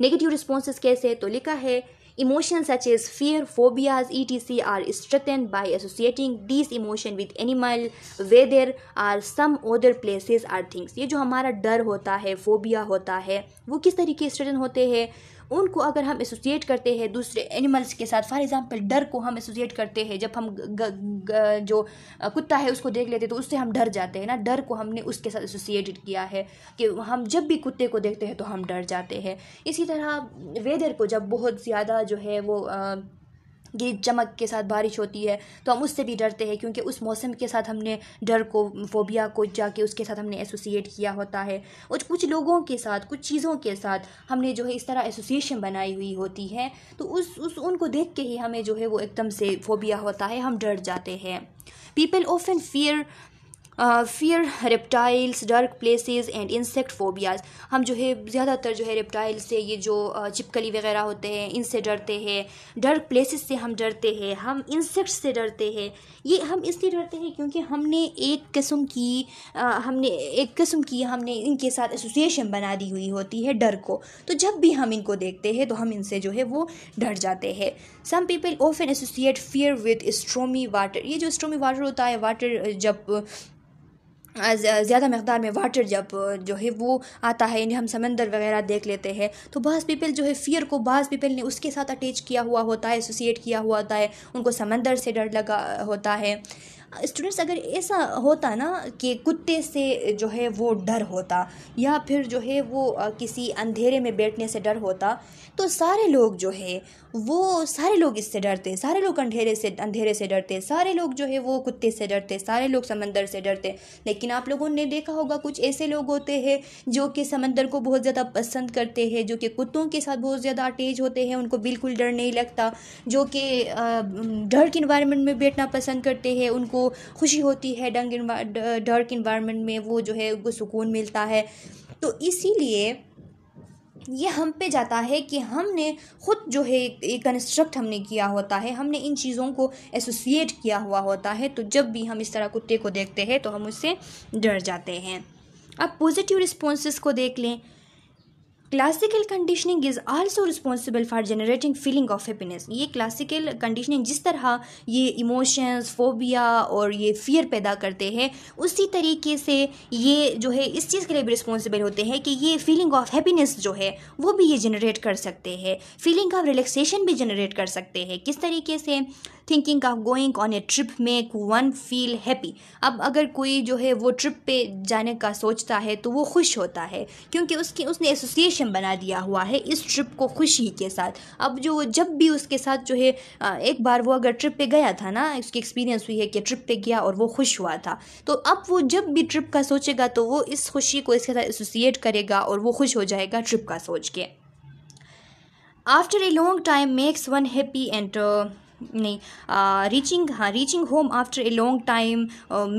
[SPEAKER 1] नेगेटिव रिस्पॉन्सेज कैसे तो लिखा है Emotions such as fear, phobias, etc. are strengthened by associating these emotion with animal, weather or some other places or things. ये जो हमारा डर होता है फोबिया होता है वो किस तरीके स्ट्रेटन होते हैं उनको अगर हम एसोसिएट करते हैं दूसरे एनिमल्स के साथ फॉर एग्ज़ाम्पल डर को हम एसोसिएट करते हैं जब हम ग, ग, ग, जो कुत्ता है उसको देख लेते हैं तो उससे हम डर जाते हैं ना डर को हमने उसके साथ एसोसिएटेड किया है कि हम जब भी कुत्ते को देखते हैं तो हम डर जाते हैं इसी तरह वेदर को जब बहुत ज़्यादा जो है वो आ, गिर चमक के साथ बारिश होती है तो हम उससे भी डरते हैं क्योंकि उस मौसम के साथ हमने डर को फोबिया को जाके उसके साथ हमने एसोसिएट किया होता है और कुछ लोगों के साथ कुछ चीज़ों के साथ हमने जो है इस तरह एसोसिएशन बनाई हुई होती है तो उस उस उनको देख के ही हमें जो है वो एकदम से फोबिया होता है हम डर जाते हैं people of an fear fear reptiles dark places and insect phobias हम जो है ज़्यादातर जो है रेप्टाइल्स से ये जो चिपकली वगैरह होते हैं इनसे डरते हैं डार्क प्लेसेस से हम डरते हैं हम इंसेक्ट्स से डरते हैं ये हम इसलिए डरते हैं क्योंकि हमने एक किस्म की आ, हमने एक किस्म की हमने इनके साथ एसोसिएशन बना दी हुई होती है डर को तो जब भी हम इनको देखते हैं तो हम इनसे जो है वो डर जाते हैं some people often associate fear with stormy water ये जो स्ट्रोमी वाटर होता है वाटर जब ज़्यादा मकदार में वाटर जब जो है वो आता है यानी हम समंदर वगैरह देख लेते हैं तो बास पीपल जो है फ़ियर को बास पीपल ने उसके साथ अटैच किया हुआ होता है एसोसिएट किया हुआ होता है उनको समंदर से डर लगा होता है स्टूडेंट्स अगर ऐसा होता ना कि कुत्ते से जो है वो डर होता या फिर जो है वो किसी अंधेरे में बैठने से डर होता तो सारे लोग जो है वो सारे लोग इससे डरते सारे लोग अंधेरे से अंधेरे से डरते सारे लोग जो है वो कुत्ते से डरते सारे लोग समंदर से डरते लेकिन आप लोगों ने देखा होगा कुछ ऐसे लोग होते हैं जो कि समंदर को बहुत ज़्यादा पसंद करते हैं जो कि कुत्तों के साथ बहुत ज़्यादा अटैच होते हैं उनको बिल्कुल डर नहीं लगता जो कि डर के इन्वायरमेंट में बैठना पसंद करते हैं उनको खुशी होती है डंग डर के इन्वायरमेंट में वो जो है उनको सुकून मिलता है तो इसीलिए ये हम पे जाता है कि हमने ख़ुद जो है एक कंस्ट्रक्ट हमने किया होता है हमने इन चीज़ों को एसोसिएट किया हुआ होता है तो जब भी हम इस तरह कुत्ते को देखते हैं तो हम उससे डर जाते हैं अब पॉजिटिव रिस्पॉन्स को देख लें classical conditioning is also responsible for generating feeling of happiness ये क्लासिकल कंडीशनिंग जिस तरह ये इमोशंस फोबिया और ये फियर पैदा करते हैं उसी तरीके से ये जो है इस चीज़ के लिए भी रिस्पॉन्सिबल होते हैं कि ये फीलिंग ऑफ हैप्पीनेस जो है वो भी ये जनरेट कर सकते हैं फीलिंग ऑफ रिलैक्सेशन भी जनरेट कर सकते हैं किस तरीके से thinking of going on a trip make one feel happy अब अगर कोई जो है वो ट्रिप पे जाने का सोचता है तो वो खुश होता है क्योंकि उसकी उसने एसोसिएशन बना दिया हुआ है इस ट्रिप को खुशी के साथ अब जो जब भी उसके साथ जो है एक बार वो अगर ट्रिप पे गया था ना उसकी एक्सपीरियंस हुई है कि ट्रिप पे गया और वो खुश हुआ था तो अब वो जब भी ट्रिप का सोचेगा तो वो इस खुशी को इसके साथ एसोसिएट करेगा और वो खुश हो जाएगा ट्रिप का सोच के after a long time makes one happy and नहीं रीचिंग हाँ reaching home after a long time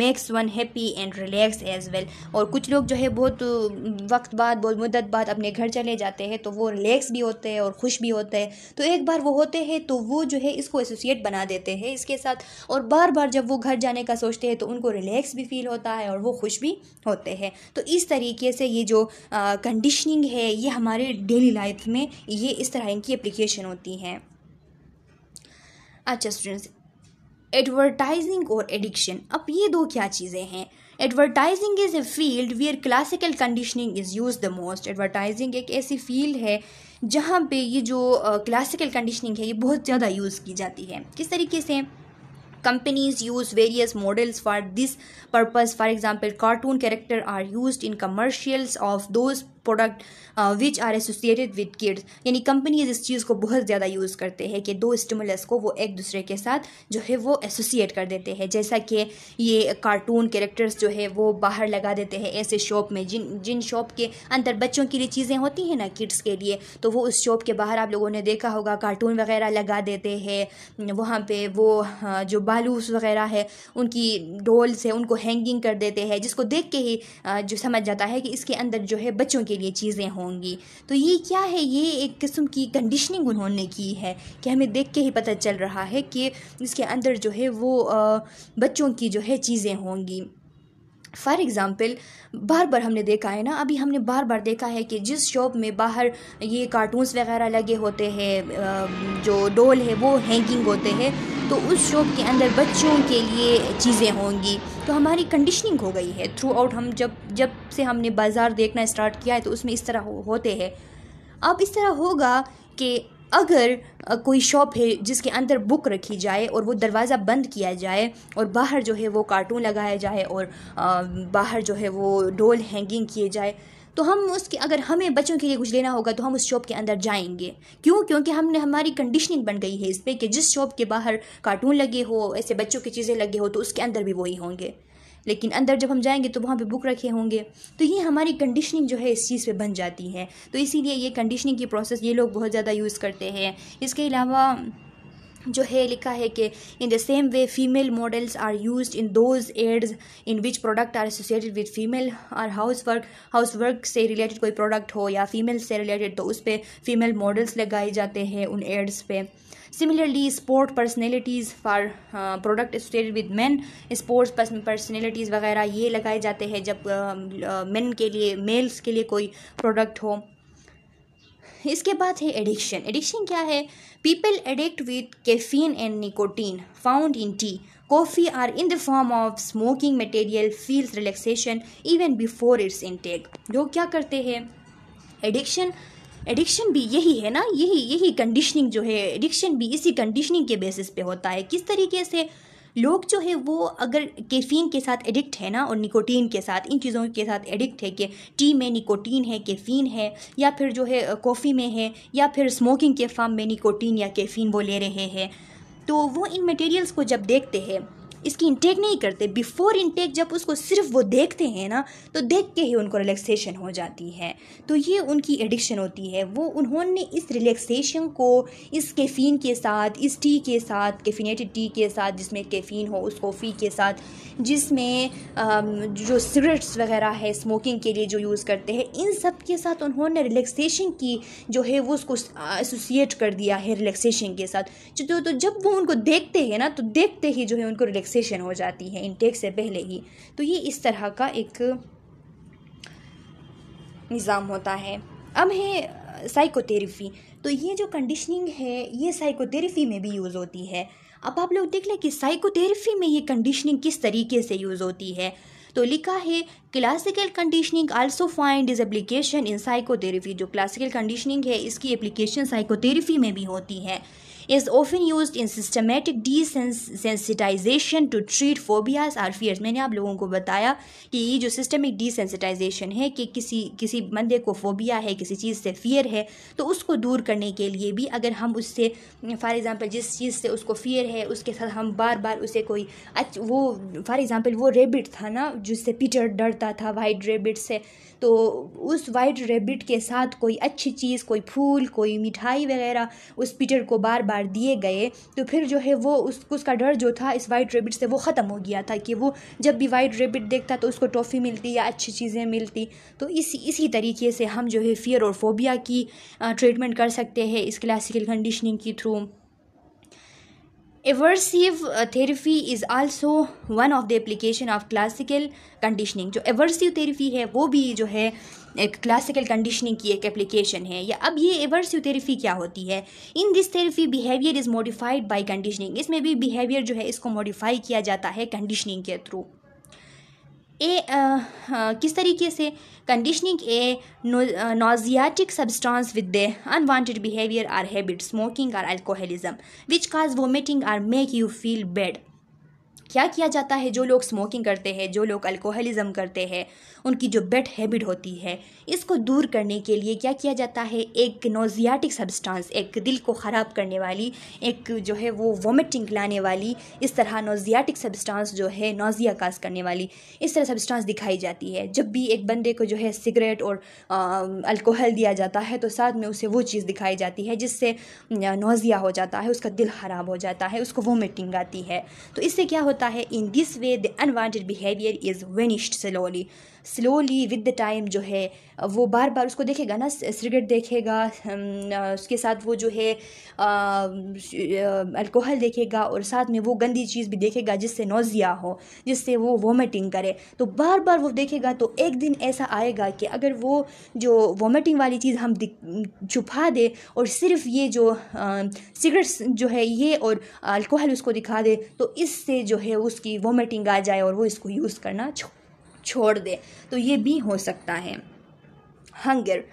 [SPEAKER 1] makes one happy and relax as well और कुछ लोग जो है बहुत uh, वक्त बाद बहुत मुद्दत बाद अपने घर चले जाते हैं तो वो रिलैक्स भी होते हैं और खुश भी होते हैं तो एक बार वो होते हैं तो वो जो है इसको एसोसिएट बना देते हैं इसके साथ और बार बार जब वो घर जाने का सोचते हैं तो उनको रिलैक्स भी फील होता है और वो खुश भी होते हैं तो इस तरीके से ये जो कंडीशनिंग uh, है ये हमारे डेली लाइफ में ये इस तरह की एप्लीकेशन होती हैं अच्छा स्टूडेंट्स एडवर्टाइजिंग और एडिक्शन अब ये दो क्या चीज़ें हैं advertising is a field where classical conditioning is use the most advertising एक ऐसी फील्ड है जहाँ पे ये जो क्लासिकल कंडीशनिंग है ये बहुत ज़्यादा यूज़ की जाती है किस तरीके से companies use various models for this purpose for example cartoon character are use in commercials of those product which are associated with kids यानी कंपनीज इस चीज़ को बहुत ज़्यादा यूज़ करते हैं कि दो स्टिमुलस को वो एक दूसरे के साथ जो है वो एसोसिएट कर देते हैं जैसा कि ये कार्टून कैरेक्टर्स जो है वो बाहर लगा देते हैं ऐसे शॉप में जिन जिन शॉप के अंदर बच्चों के लिए चीज़ें होती हैं ना किड्स के लिए तो वो उस शॉप के बाहर आप लोगों ने देखा होगा कार्टून वगैरह लगा देते हैं वहाँ पर वो हाँ, जो बालूस वगैरह है उनकी डोल्स है उनको हैंगिंग कर देते हैं जिसको देख के ही हाँ, जो समझ जाता है कि इसके अंदर जो है बच्चों के लिए चीज़ें होंगी तो ये क्या है ये एक किस्म की कंडीशनिंग उन्होंने की है कि हमें देख के ही पता चल रहा है कि इसके अंदर जो है वो बच्चों की जो है चीज़ें होंगी फॉर एग्ज़ाम्पल बार बार हमने देखा है ना अभी हमने बार बार देखा है कि जिस शॉप में बाहर ये कार्टून्स वगैरह लगे होते हैं जो डोल है वो हैंगिंग होते हैं तो उस शॉप के अंदर बच्चों के लिए चीज़ें होंगी तो हमारी कंडीशनिंग हो गई है थ्रू आउट हम जब जब से हमने बाज़ार देखना स्टार्ट किया है तो उसमें इस तरह हो, होते हैं अब इस तरह होगा कि अगर कोई शॉप है जिसके अंदर बुक रखी जाए और वो दरवाज़ा बंद किया जाए और बाहर जो है वो कार्टून लगाया जाए और बाहर जो है वो डोल हैंगिंग किए जाए तो हम उसके अगर हमें बच्चों के लिए कुछ लेना होगा तो हम उस शॉप के अंदर जाएंगे क्यों क्योंकि हमने हमारी कंडीशनिंग बन गई है इस पर कि जिस शॉप के बाहर कार्टून लगे हो ऐसे बच्चों की चीज़ें लगे हो तो उसके अंदर भी वही होंगे लेकिन अंदर जब हम जाएंगे तो वहाँ पे बुक रखे होंगे तो ये हमारी कंडीशनिंग जो है इस चीज़ पे बन जाती है तो इसीलिए ये कंडीशनिंग की प्रोसेस ये लोग बहुत ज़्यादा यूज़ करते हैं इसके अलावा जो है लिखा है कि in the same way female models are use in those ads in which product are associated with female और हाउस वर्क हाउस वर्क से रिलेटेड कोई प्रोडक्ट हो या फीमेल से रिलेटेड तो उस पर फीमेल मॉडल्स लगाए जाते हैं उन एड्स पे similarly sport personalities for product product associated with men, sports वगैरह ये लगाए जाते हैं जब uh, uh, men के लिए मेल्स के लिए कोई प्रोडक्ट हो इसके बाद है एडिक्शन एडिक्शन क्या है people addict with caffeine and nicotine found in tea coffee or in the form of smoking material feels relaxation even before its intake लोग क्या करते हैं एडिक्शन एडिक्शन भी यही है ना यही यही कंडीशनिंग जो है एडिक्शन भी इसी कंडीशनिंग के बेसिस पे होता है किस तरीके से लोग जो है वो अगर कैफ़ीन के साथ एडिक्ट है ना और निकोटीन के साथ इन चीज़ों के साथ एडिक्ट है कि टी में निकोटीन है कैफ़ीन है या फिर जो है कॉफ़ी में है या फिर स्मोकिंग के फार्म में निकोटीन या कैफ़ीन वो ले रहे हैं तो वो इन मटेरियल्स को जब देखते हैं इसकी इंटेक नहीं करते बिफोर इंटेक जब उसको सिर्फ वो देखते हैं ना तो देख के ही उनको रिलैक्सेशन हो जाती है तो ये उनकी एडिक्शन होती है वो उन्होंने इस रिलैक्सेशन को इस कैफ़ीन के साथ इस टी के साथ कैफिनेटेड टी के साथ जिसमें कैफ़ीन हो उस कॉफ़ी के साथ जिसमें जो सिगरेट्स वगैरह है स्मोकिंग के लिए जो यूज़ करते हैं इन सब के साथ उन्होंने रिलैक्सेशन की जो है वो उसको एसोसिएट कर दिया है रिलैक्सेशन के साथ तो, तो, तो जब वो उनको देखते हैं ना तो देखते ही जो है उनको रिलैक्स रिलैक्सेशन हो जाती है इनटेक से पहले ही तो ये इस तरह का एक निज़ाम होता है अब है साइकोथेरेपी तो ये जो कंडीशनिंग है ये साइकोथेरेपी में भी यूज़ होती है अब आप लोग देख लें कि साइकोथेरेपी में ये कंडीशनिंग किस तरीके से यूज़ होती है तो लिखा है classical conditioning also find is application in psychotherapy जो क्लासिकल कंडीशनिंग है इसकी एप्लीकेशन साइकोथेरेपी में भी होती है is often used in systematic desensitization to treat phobias or fears मैंने आप लोगों को बताया कि ये जो systemic desensitization है कि किसी किसी बंदे को फोबिया है किसी चीज़ से फियर है तो उसको दूर करने के लिए भी अगर हम उससे फॉर एग्ज़ाम्पल जिस चीज़ से उसको फियर है उसके साथ हम बार बार उसे कोई अच्छ वो फॉर एग्ज़ाम्पल वो रेबिट था ना जिससे पीटर डरता था वाइट रेबिट से तो उस वाइट रेबिट के साथ कोई अच्छी चीज़ कोई फूल कोई मिठाई वगैरह उस पीटर को बार बार मार दिए गए तो फिर जो है वो उस उसका डर जो था इस वाइट रेबिट से वो ख़त्म हो गया था कि वो जब भी वाइट रेबिट देखता तो उसको टॉफ़ी मिलती या अच्छी चीज़ें मिलती तो इसी इसी तरीके से हम जो है फियर और फोबिया की ट्रीटमेंट कर सकते हैं इस क्लासिकल कंडीशनिंग के through aversive therapy is also one of the application of classical conditioning जो एवर्सिव थेरेपी है वो भी जो है एक क्लासिकल कंडीशनिंग की एक एप्लीकेशन है या अब ये एवर्सिव थेरेपी क्या होती है in this therapy behaviour is modified by conditioning इसमें भी बिहेवियर जो है इसको मॉडिफाई किया जाता है कंडीशनिंग के थ्रू ए आ, आ, किस तरीके से conditioning a nauseatic substance with the unwanted behaviour or habit smoking or alcoholism which cause vomiting or make you feel bad क्या किया जाता है जो लोग स्मोकिंग करते हैं जो लोग अल्कोहलिज्म करते हैं उनकी जो बेड हैबिट होती है इसको दूर करने के लिए क्या किया जाता है एक नोजियाटिक सब्सटेंस एक दिल को ख़राब करने वाली एक जो है वो वोमिटिंग लाने वाली इस तरह नोजियाटिक सब्सटेंस जो है नोजिया काज करने वाली इस तरह सब्सटेंस दिखाई जाती है जब भी एक बंदे को जो है सिगरेट और अल्कोहल दिया जाता है तो साथ में उसे वो चीज़ दिखाई जाती है जिससे नोजिया हो जाता है उसका दिल ख़राब हो जाता है उसको वोमिटिंग आती है तो इससे क्या होता है in this way the unwanted behaviour is vanished slowly slowly with the time जो है वो बार बार उसको देखेगा ना सिगरेट देखेगा उसके साथ वो जो है अल्कोहल देखेगा और साथ में वो गंदी चीज़ भी देखेगा जिससे नोज़िया हो जिससे वो वोमिटिंग करे तो बार बार वो देखेगा तो एक दिन ऐसा आएगा कि अगर वो जो वोमिटिंग वाली चीज़ हम छुपा दे और सिर्फ ये जो सिगरेट्स जो है ये और अल्कोहल उसको दिखा दे तो इससे जो है उसकी वोमिटिंग आ जाए और वो इसको यूज़ करना छोड़ छोड़ दे तो ये भी हो सकता है हंगर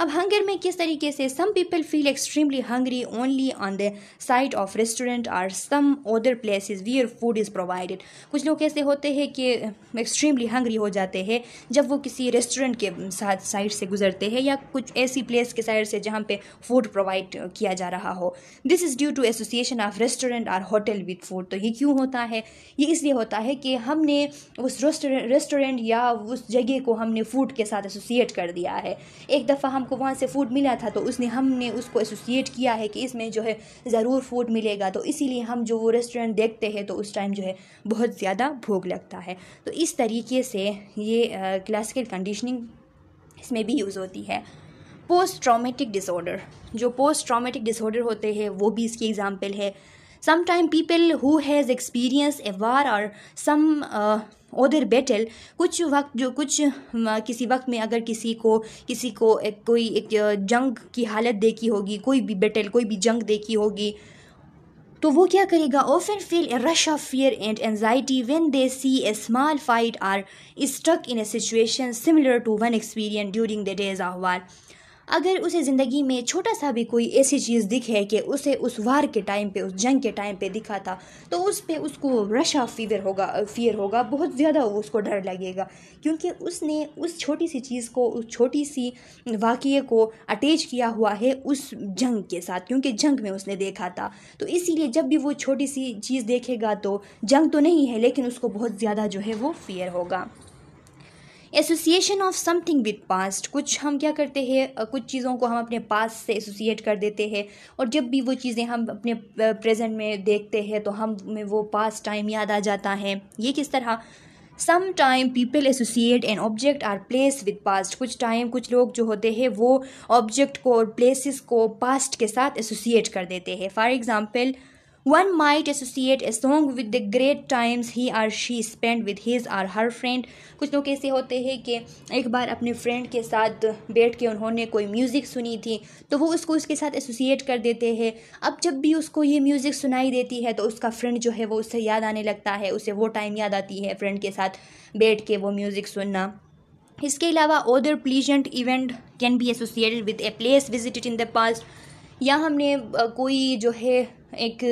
[SPEAKER 1] अब हंगर में किस तरीके से some people feel extremely hungry only on the sight of restaurant or some other places where food is provided कुछ लोग ऐसे होते हैं कि एक्सट्रीमली हंगरी हो जाते हैं जब वो किसी रेस्टोरेंट के साथ साइड से गुजरते हैं या कुछ ऐसी प्लेस के साइड से जहाँ पे फूड प्रोवाइड किया जा रहा हो this is due to association of restaurant और होटल विद फूड तो ये क्यों होता है ये इसलिए होता है कि हमने उस रेस्टोरेंट या उस जगह को हमने फूड के साथ एसोसिएट कर दिया है एक दफ़ा हम को वहाँ से फूड मिला था तो उसने हमने उसको एसोसिएट किया है कि इसमें जो है ज़रूर फूड मिलेगा तो इसीलिए हम जो वो रेस्टोरेंट देखते हैं तो उस टाइम जो है बहुत ज़्यादा भूख लगता है तो इस तरीके से ये क्लासिकल कंडीशनिंग इसमें भी यूज़ होती है पोस्ट ट्रामेटिक डिसऑर्डर जो पोस्ट ट्रामेटिक डिसऑर्डर होते हैं वो भी इसकी एग्ज़ाम्पल है sometime people who has experience a war और सम उधर बैटल कुछ वक्त जो कुछ किसी वक्त में अगर किसी को किसी को एक कोई एक जंग की हालत देखी होगी कोई भी बैटल कोई भी जंग देखी होगी तो वो क्या करेगा often feel a rush of fear and anxiety when they see a small fight or stuck in a situation similar to one experience during the days ah war अगर उसे ज़िंदगी में छोटा सा भी कोई ऐसी चीज़ दिखे कि उसे उस वार के टाइम पे उस जंग के टाइम पे दिखा था तो उस पर उसको रशा फीवर होगा फियर होगा बहुत ज़्यादा उसको डर लगेगा क्योंकि उसने उस छोटी सी चीज़ को उस छोटी सी वाक़े को अटैच किया हुआ है उस जंग के साथ क्योंकि जंग में उसने देखा था तो इसीलिए जब भी वो छोटी सी चीज़ देखेगा तो जंग तो नहीं है लेकिन उसको बहुत ज़्यादा जो है वो फियर होगा association of something with past कुछ हम क्या करते हैं कुछ चीज़ों को हम अपने पास से एसोसिएट कर देते हैं और जब भी वो चीज़ें हम अपने प्रेजेंट में देखते हैं तो हम में वो पास्ट टाइम याद आ जाता है ये किस तरह some time people associate an object or place with past कुछ टाइम कुछ लोग जो होते हैं वो ऑब्जेक्ट को और प्लेसिस को पास्ट के साथ एसोसिएट कर देते हैं for example One might associate a song with the great times he or she spent with his or her friend. कुछ लोग ऐसे होते हैं कि एक बार अपने फ्रेंड के साथ बैठ के उन्होंने कोई म्यूज़िक सुनी थी तो वो उसको उसके साथ एसोसिएट कर देते हैं अब जब भी उसको ये म्यूज़िक सुनाई देती है तो उसका फ्रेंड जो है वो उससे याद आने लगता है उसे वो टाइम याद आती है फ्रेंड के साथ बैठ के वो म्यूज़िक सुनना इसके अलावा other pleasant event can be associated with a place visited in the past या हमने कोई जो है एक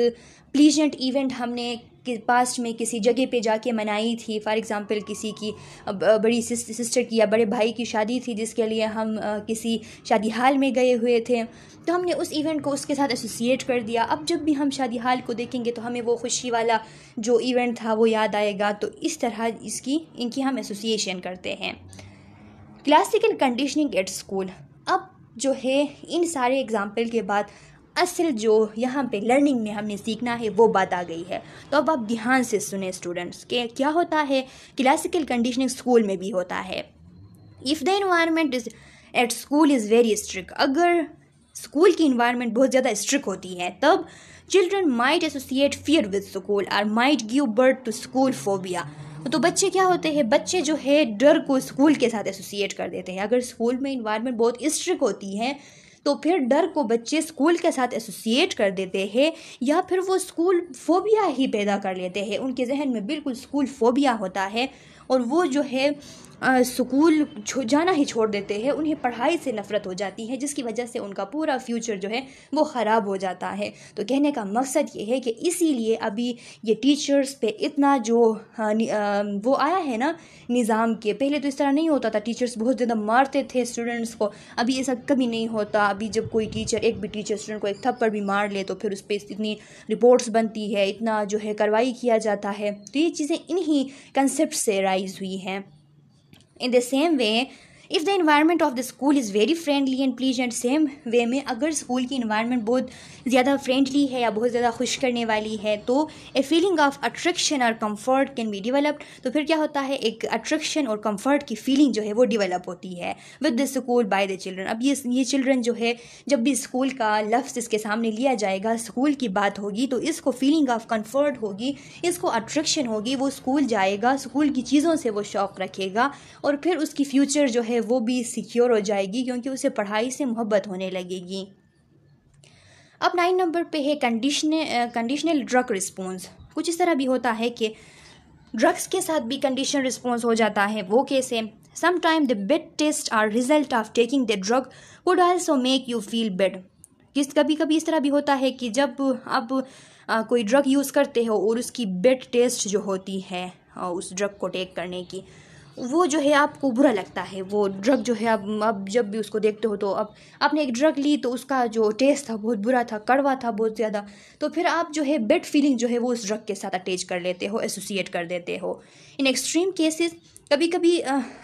[SPEAKER 1] प्लीजेंट इवेंट हमने कि पास्ट में किसी जगह पे जाके मनाई थी फॉर एग्ज़ाम्पल किसी की बड़ी सिस्टर की या बड़े भाई की शादी थी जिसके लिए हम किसी शादी हाल में गए हुए थे तो हमने उस इवेंट को उसके साथ एसोसिएट कर दिया अब जब भी हम शादी हाल को देखेंगे तो हमें वो खुशी वाला जो इवेंट था वो याद आएगा तो इस तरह इसकी इनकी हम एसोसिएशन करते हैं क्लासिकल कंडीशनिंग एट स्कूल जो है इन सारे एग्ज़ाम्पल के बाद असल जो यहाँ पे लर्निंग में हमने सीखना है वो बात आ गई है तो अब आप ध्यान से सुने स्टूडेंट्स के क्या होता है क्लासिकल कंडीशनिंग स्कूल में भी होता है if the environment is at school is very strict अगर स्कूल की इन्वायरमेंट बहुत ज़्यादा स्ट्रिक्ट होती है तब children might associate fear with school or might give birth to school phobia तो बच्चे क्या होते हैं बच्चे जो है डर को स्कूल के साथ एसोसिएट कर देते हैं अगर स्कूल में इन्वायरमेंट बहुत स्ट्रिक होती है तो फिर डर को बच्चे स्कूल के साथ एसोसिएट कर देते हैं या फिर वो स्कूल फोबिया ही पैदा कर लेते हैं उनके जहन में बिल्कुल स्कूल फोबिया होता है और वो जो है स्कूल जाना ही छोड़ देते हैं उन्हें पढ़ाई से नफ़रत हो जाती है जिसकी वजह से उनका पूरा फ्यूचर जो है वो ख़राब हो जाता है तो कहने का मकसद ये है कि इसीलिए अभी ये टीचर्स पे इतना जो वो आया है ना निज़ाम के पहले तो इस तरह नहीं होता था टीचर्स बहुत ज़्यादा मारते थे स्टूडेंट्स को अभी ऐसा कभी नहीं होता अभी जब कोई टीचर एक भी टीचर स्टूडेंट को एक थप्पड़ भी मार ले तो फिर उस पर इतनी रिपोर्ट्स बनती है इतना जो है कार्रवाई किया जाता है तो ये चीज़ें इन्हीं कंसेप्ट से राइज हुई हैं In the same way, if the environment of the school is very friendly and please and same way में अगर स्कूल की इन्वायरमेंट बहुत ज़्यादा फ्रेंडली है या बहुत ज़्यादा खुश करने वाली है तो ए फीलिंग ऑफ अट्रैक्शन और कम्फर्ट कैन बी डिवेलप्ड तो फिर क्या होता है एक अट्रैक्शन और कम्फर्ट की फीलिंग जो है वो डिवेलप होती है with the school by the children अब ये ये चिल्ड्रन जो है जब भी स्कूल का लफ्स इसके सामने लिया जाएगा स्कूल की बात होगी तो इसको फीलिंग ऑफ कम्फर्ट होगी इसको अट्रैक्शन होगी वो स्कूल जाएगा स्कूल की चीज़ों से वो शौक़ रखेगा और फिर उसकी फ्यूचर जो है है वो भी सिक्योर हो जाएगी क्योंकि उसे पढ़ाई से मोहब्बत होने लगेगी अब नाइन नंबर पे है कंडीशन कंडीशनल ड्रग रिस्पॉन्स कुछ इस तरह भी होता है कि ड्रग्स के साथ भी कंडीशनल रिस्पॉन्स हो जाता है वो कैसे sometime the bad taste or result of taking the drug would also make you feel bad किस कभी कभी इस तरह भी होता है कि जब आप आ, कोई ड्रग यूज़ करते हो और उसकी बेड टेस्ट जो होती है उस ड्रग को टेक करने की वो जो है आपको बुरा लगता है वो ड्रग जो है अब अब जब भी उसको देखते हो तो अब आपने एक ड्रग ली तो उसका जो टेस्ट था बहुत बुरा था कड़वा था बहुत ज़्यादा तो फिर आप जो है बेड फीलिंग जो है वो उस ड्रग के साथ अटैच कर लेते हो एसोसिएट कर देते हो इन एक्सट्रीम केसेस कभी कभी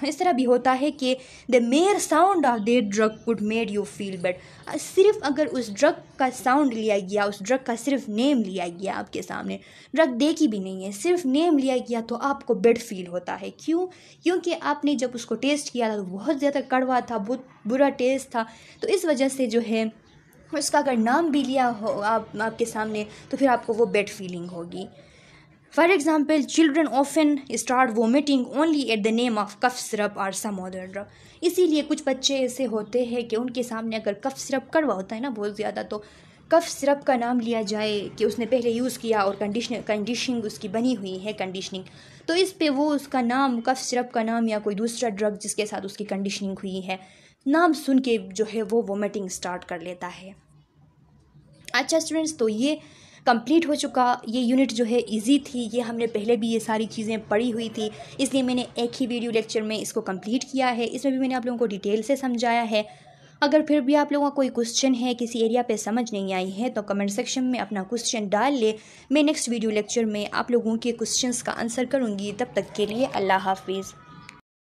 [SPEAKER 1] इस तरह भी होता है कि the mere sound of their drug could made you feel but सिर्फ अगर उस ड्रग का साउंड लिया गया उस ड्रग का सिर्फ नेम लिया गया आपके सामने ड्रग देखी भी नहीं है सिर्फ नेम लिया गया तो आपको बेड फील होता है क्यों क्योंकि आपने जब उसको टेस्ट किया था तो बहुत ज़्यादा कड़वा था बहुत बुरा टेस्ट था तो इस वजह से जो है उसका अगर नाम भी लिया हो आप आपके सामने तो फिर आपको वो बेड फीलिंग होगी For example, children often start vomiting only at the name of cough syrup or some other drug. इसीलिए कुछ बच्चे ऐसे होते हैं कि उनके सामने अगर कफ सिरप कड़वा होता है ना बहुत ज़्यादा तो कफ सिरप का नाम लिया जाए कि उसने पहले यूज़ किया और कंडीशन कंडीशनिंग उसकी बनी हुई है कंडीशनिंग तो इस पे वो उसका नाम कफ सिरप का नाम या कोई दूसरा ड्रग जिसके साथ उसकी कंडीशनिंग हुई है नाम सुन के जो है वो वोमिटिंग स्टार्ट कर लेता है अच्छा स्टूडेंट्स तो ये कंप्लीट हो चुका ये यूनिट जो है इजी थी ये हमने पहले भी ये सारी चीज़ें पढ़ी हुई थी इसलिए मैंने एक ही वीडियो लेक्चर में इसको कंप्लीट किया है इसमें भी मैंने आप लोगों को डिटेल से समझाया है अगर फिर भी आप लोगों का कोई क्वेश्चन है किसी एरिया पे समझ नहीं आई है तो कमेंट सेक्शन में अपना क्वेश्चन डाल ले मैं नेक्स्ट वीडियो लेक्चर में आप लोगों के क्वेश्चंस का आंसर करूँगी तब तक के लिए अल्लाह हाफिज़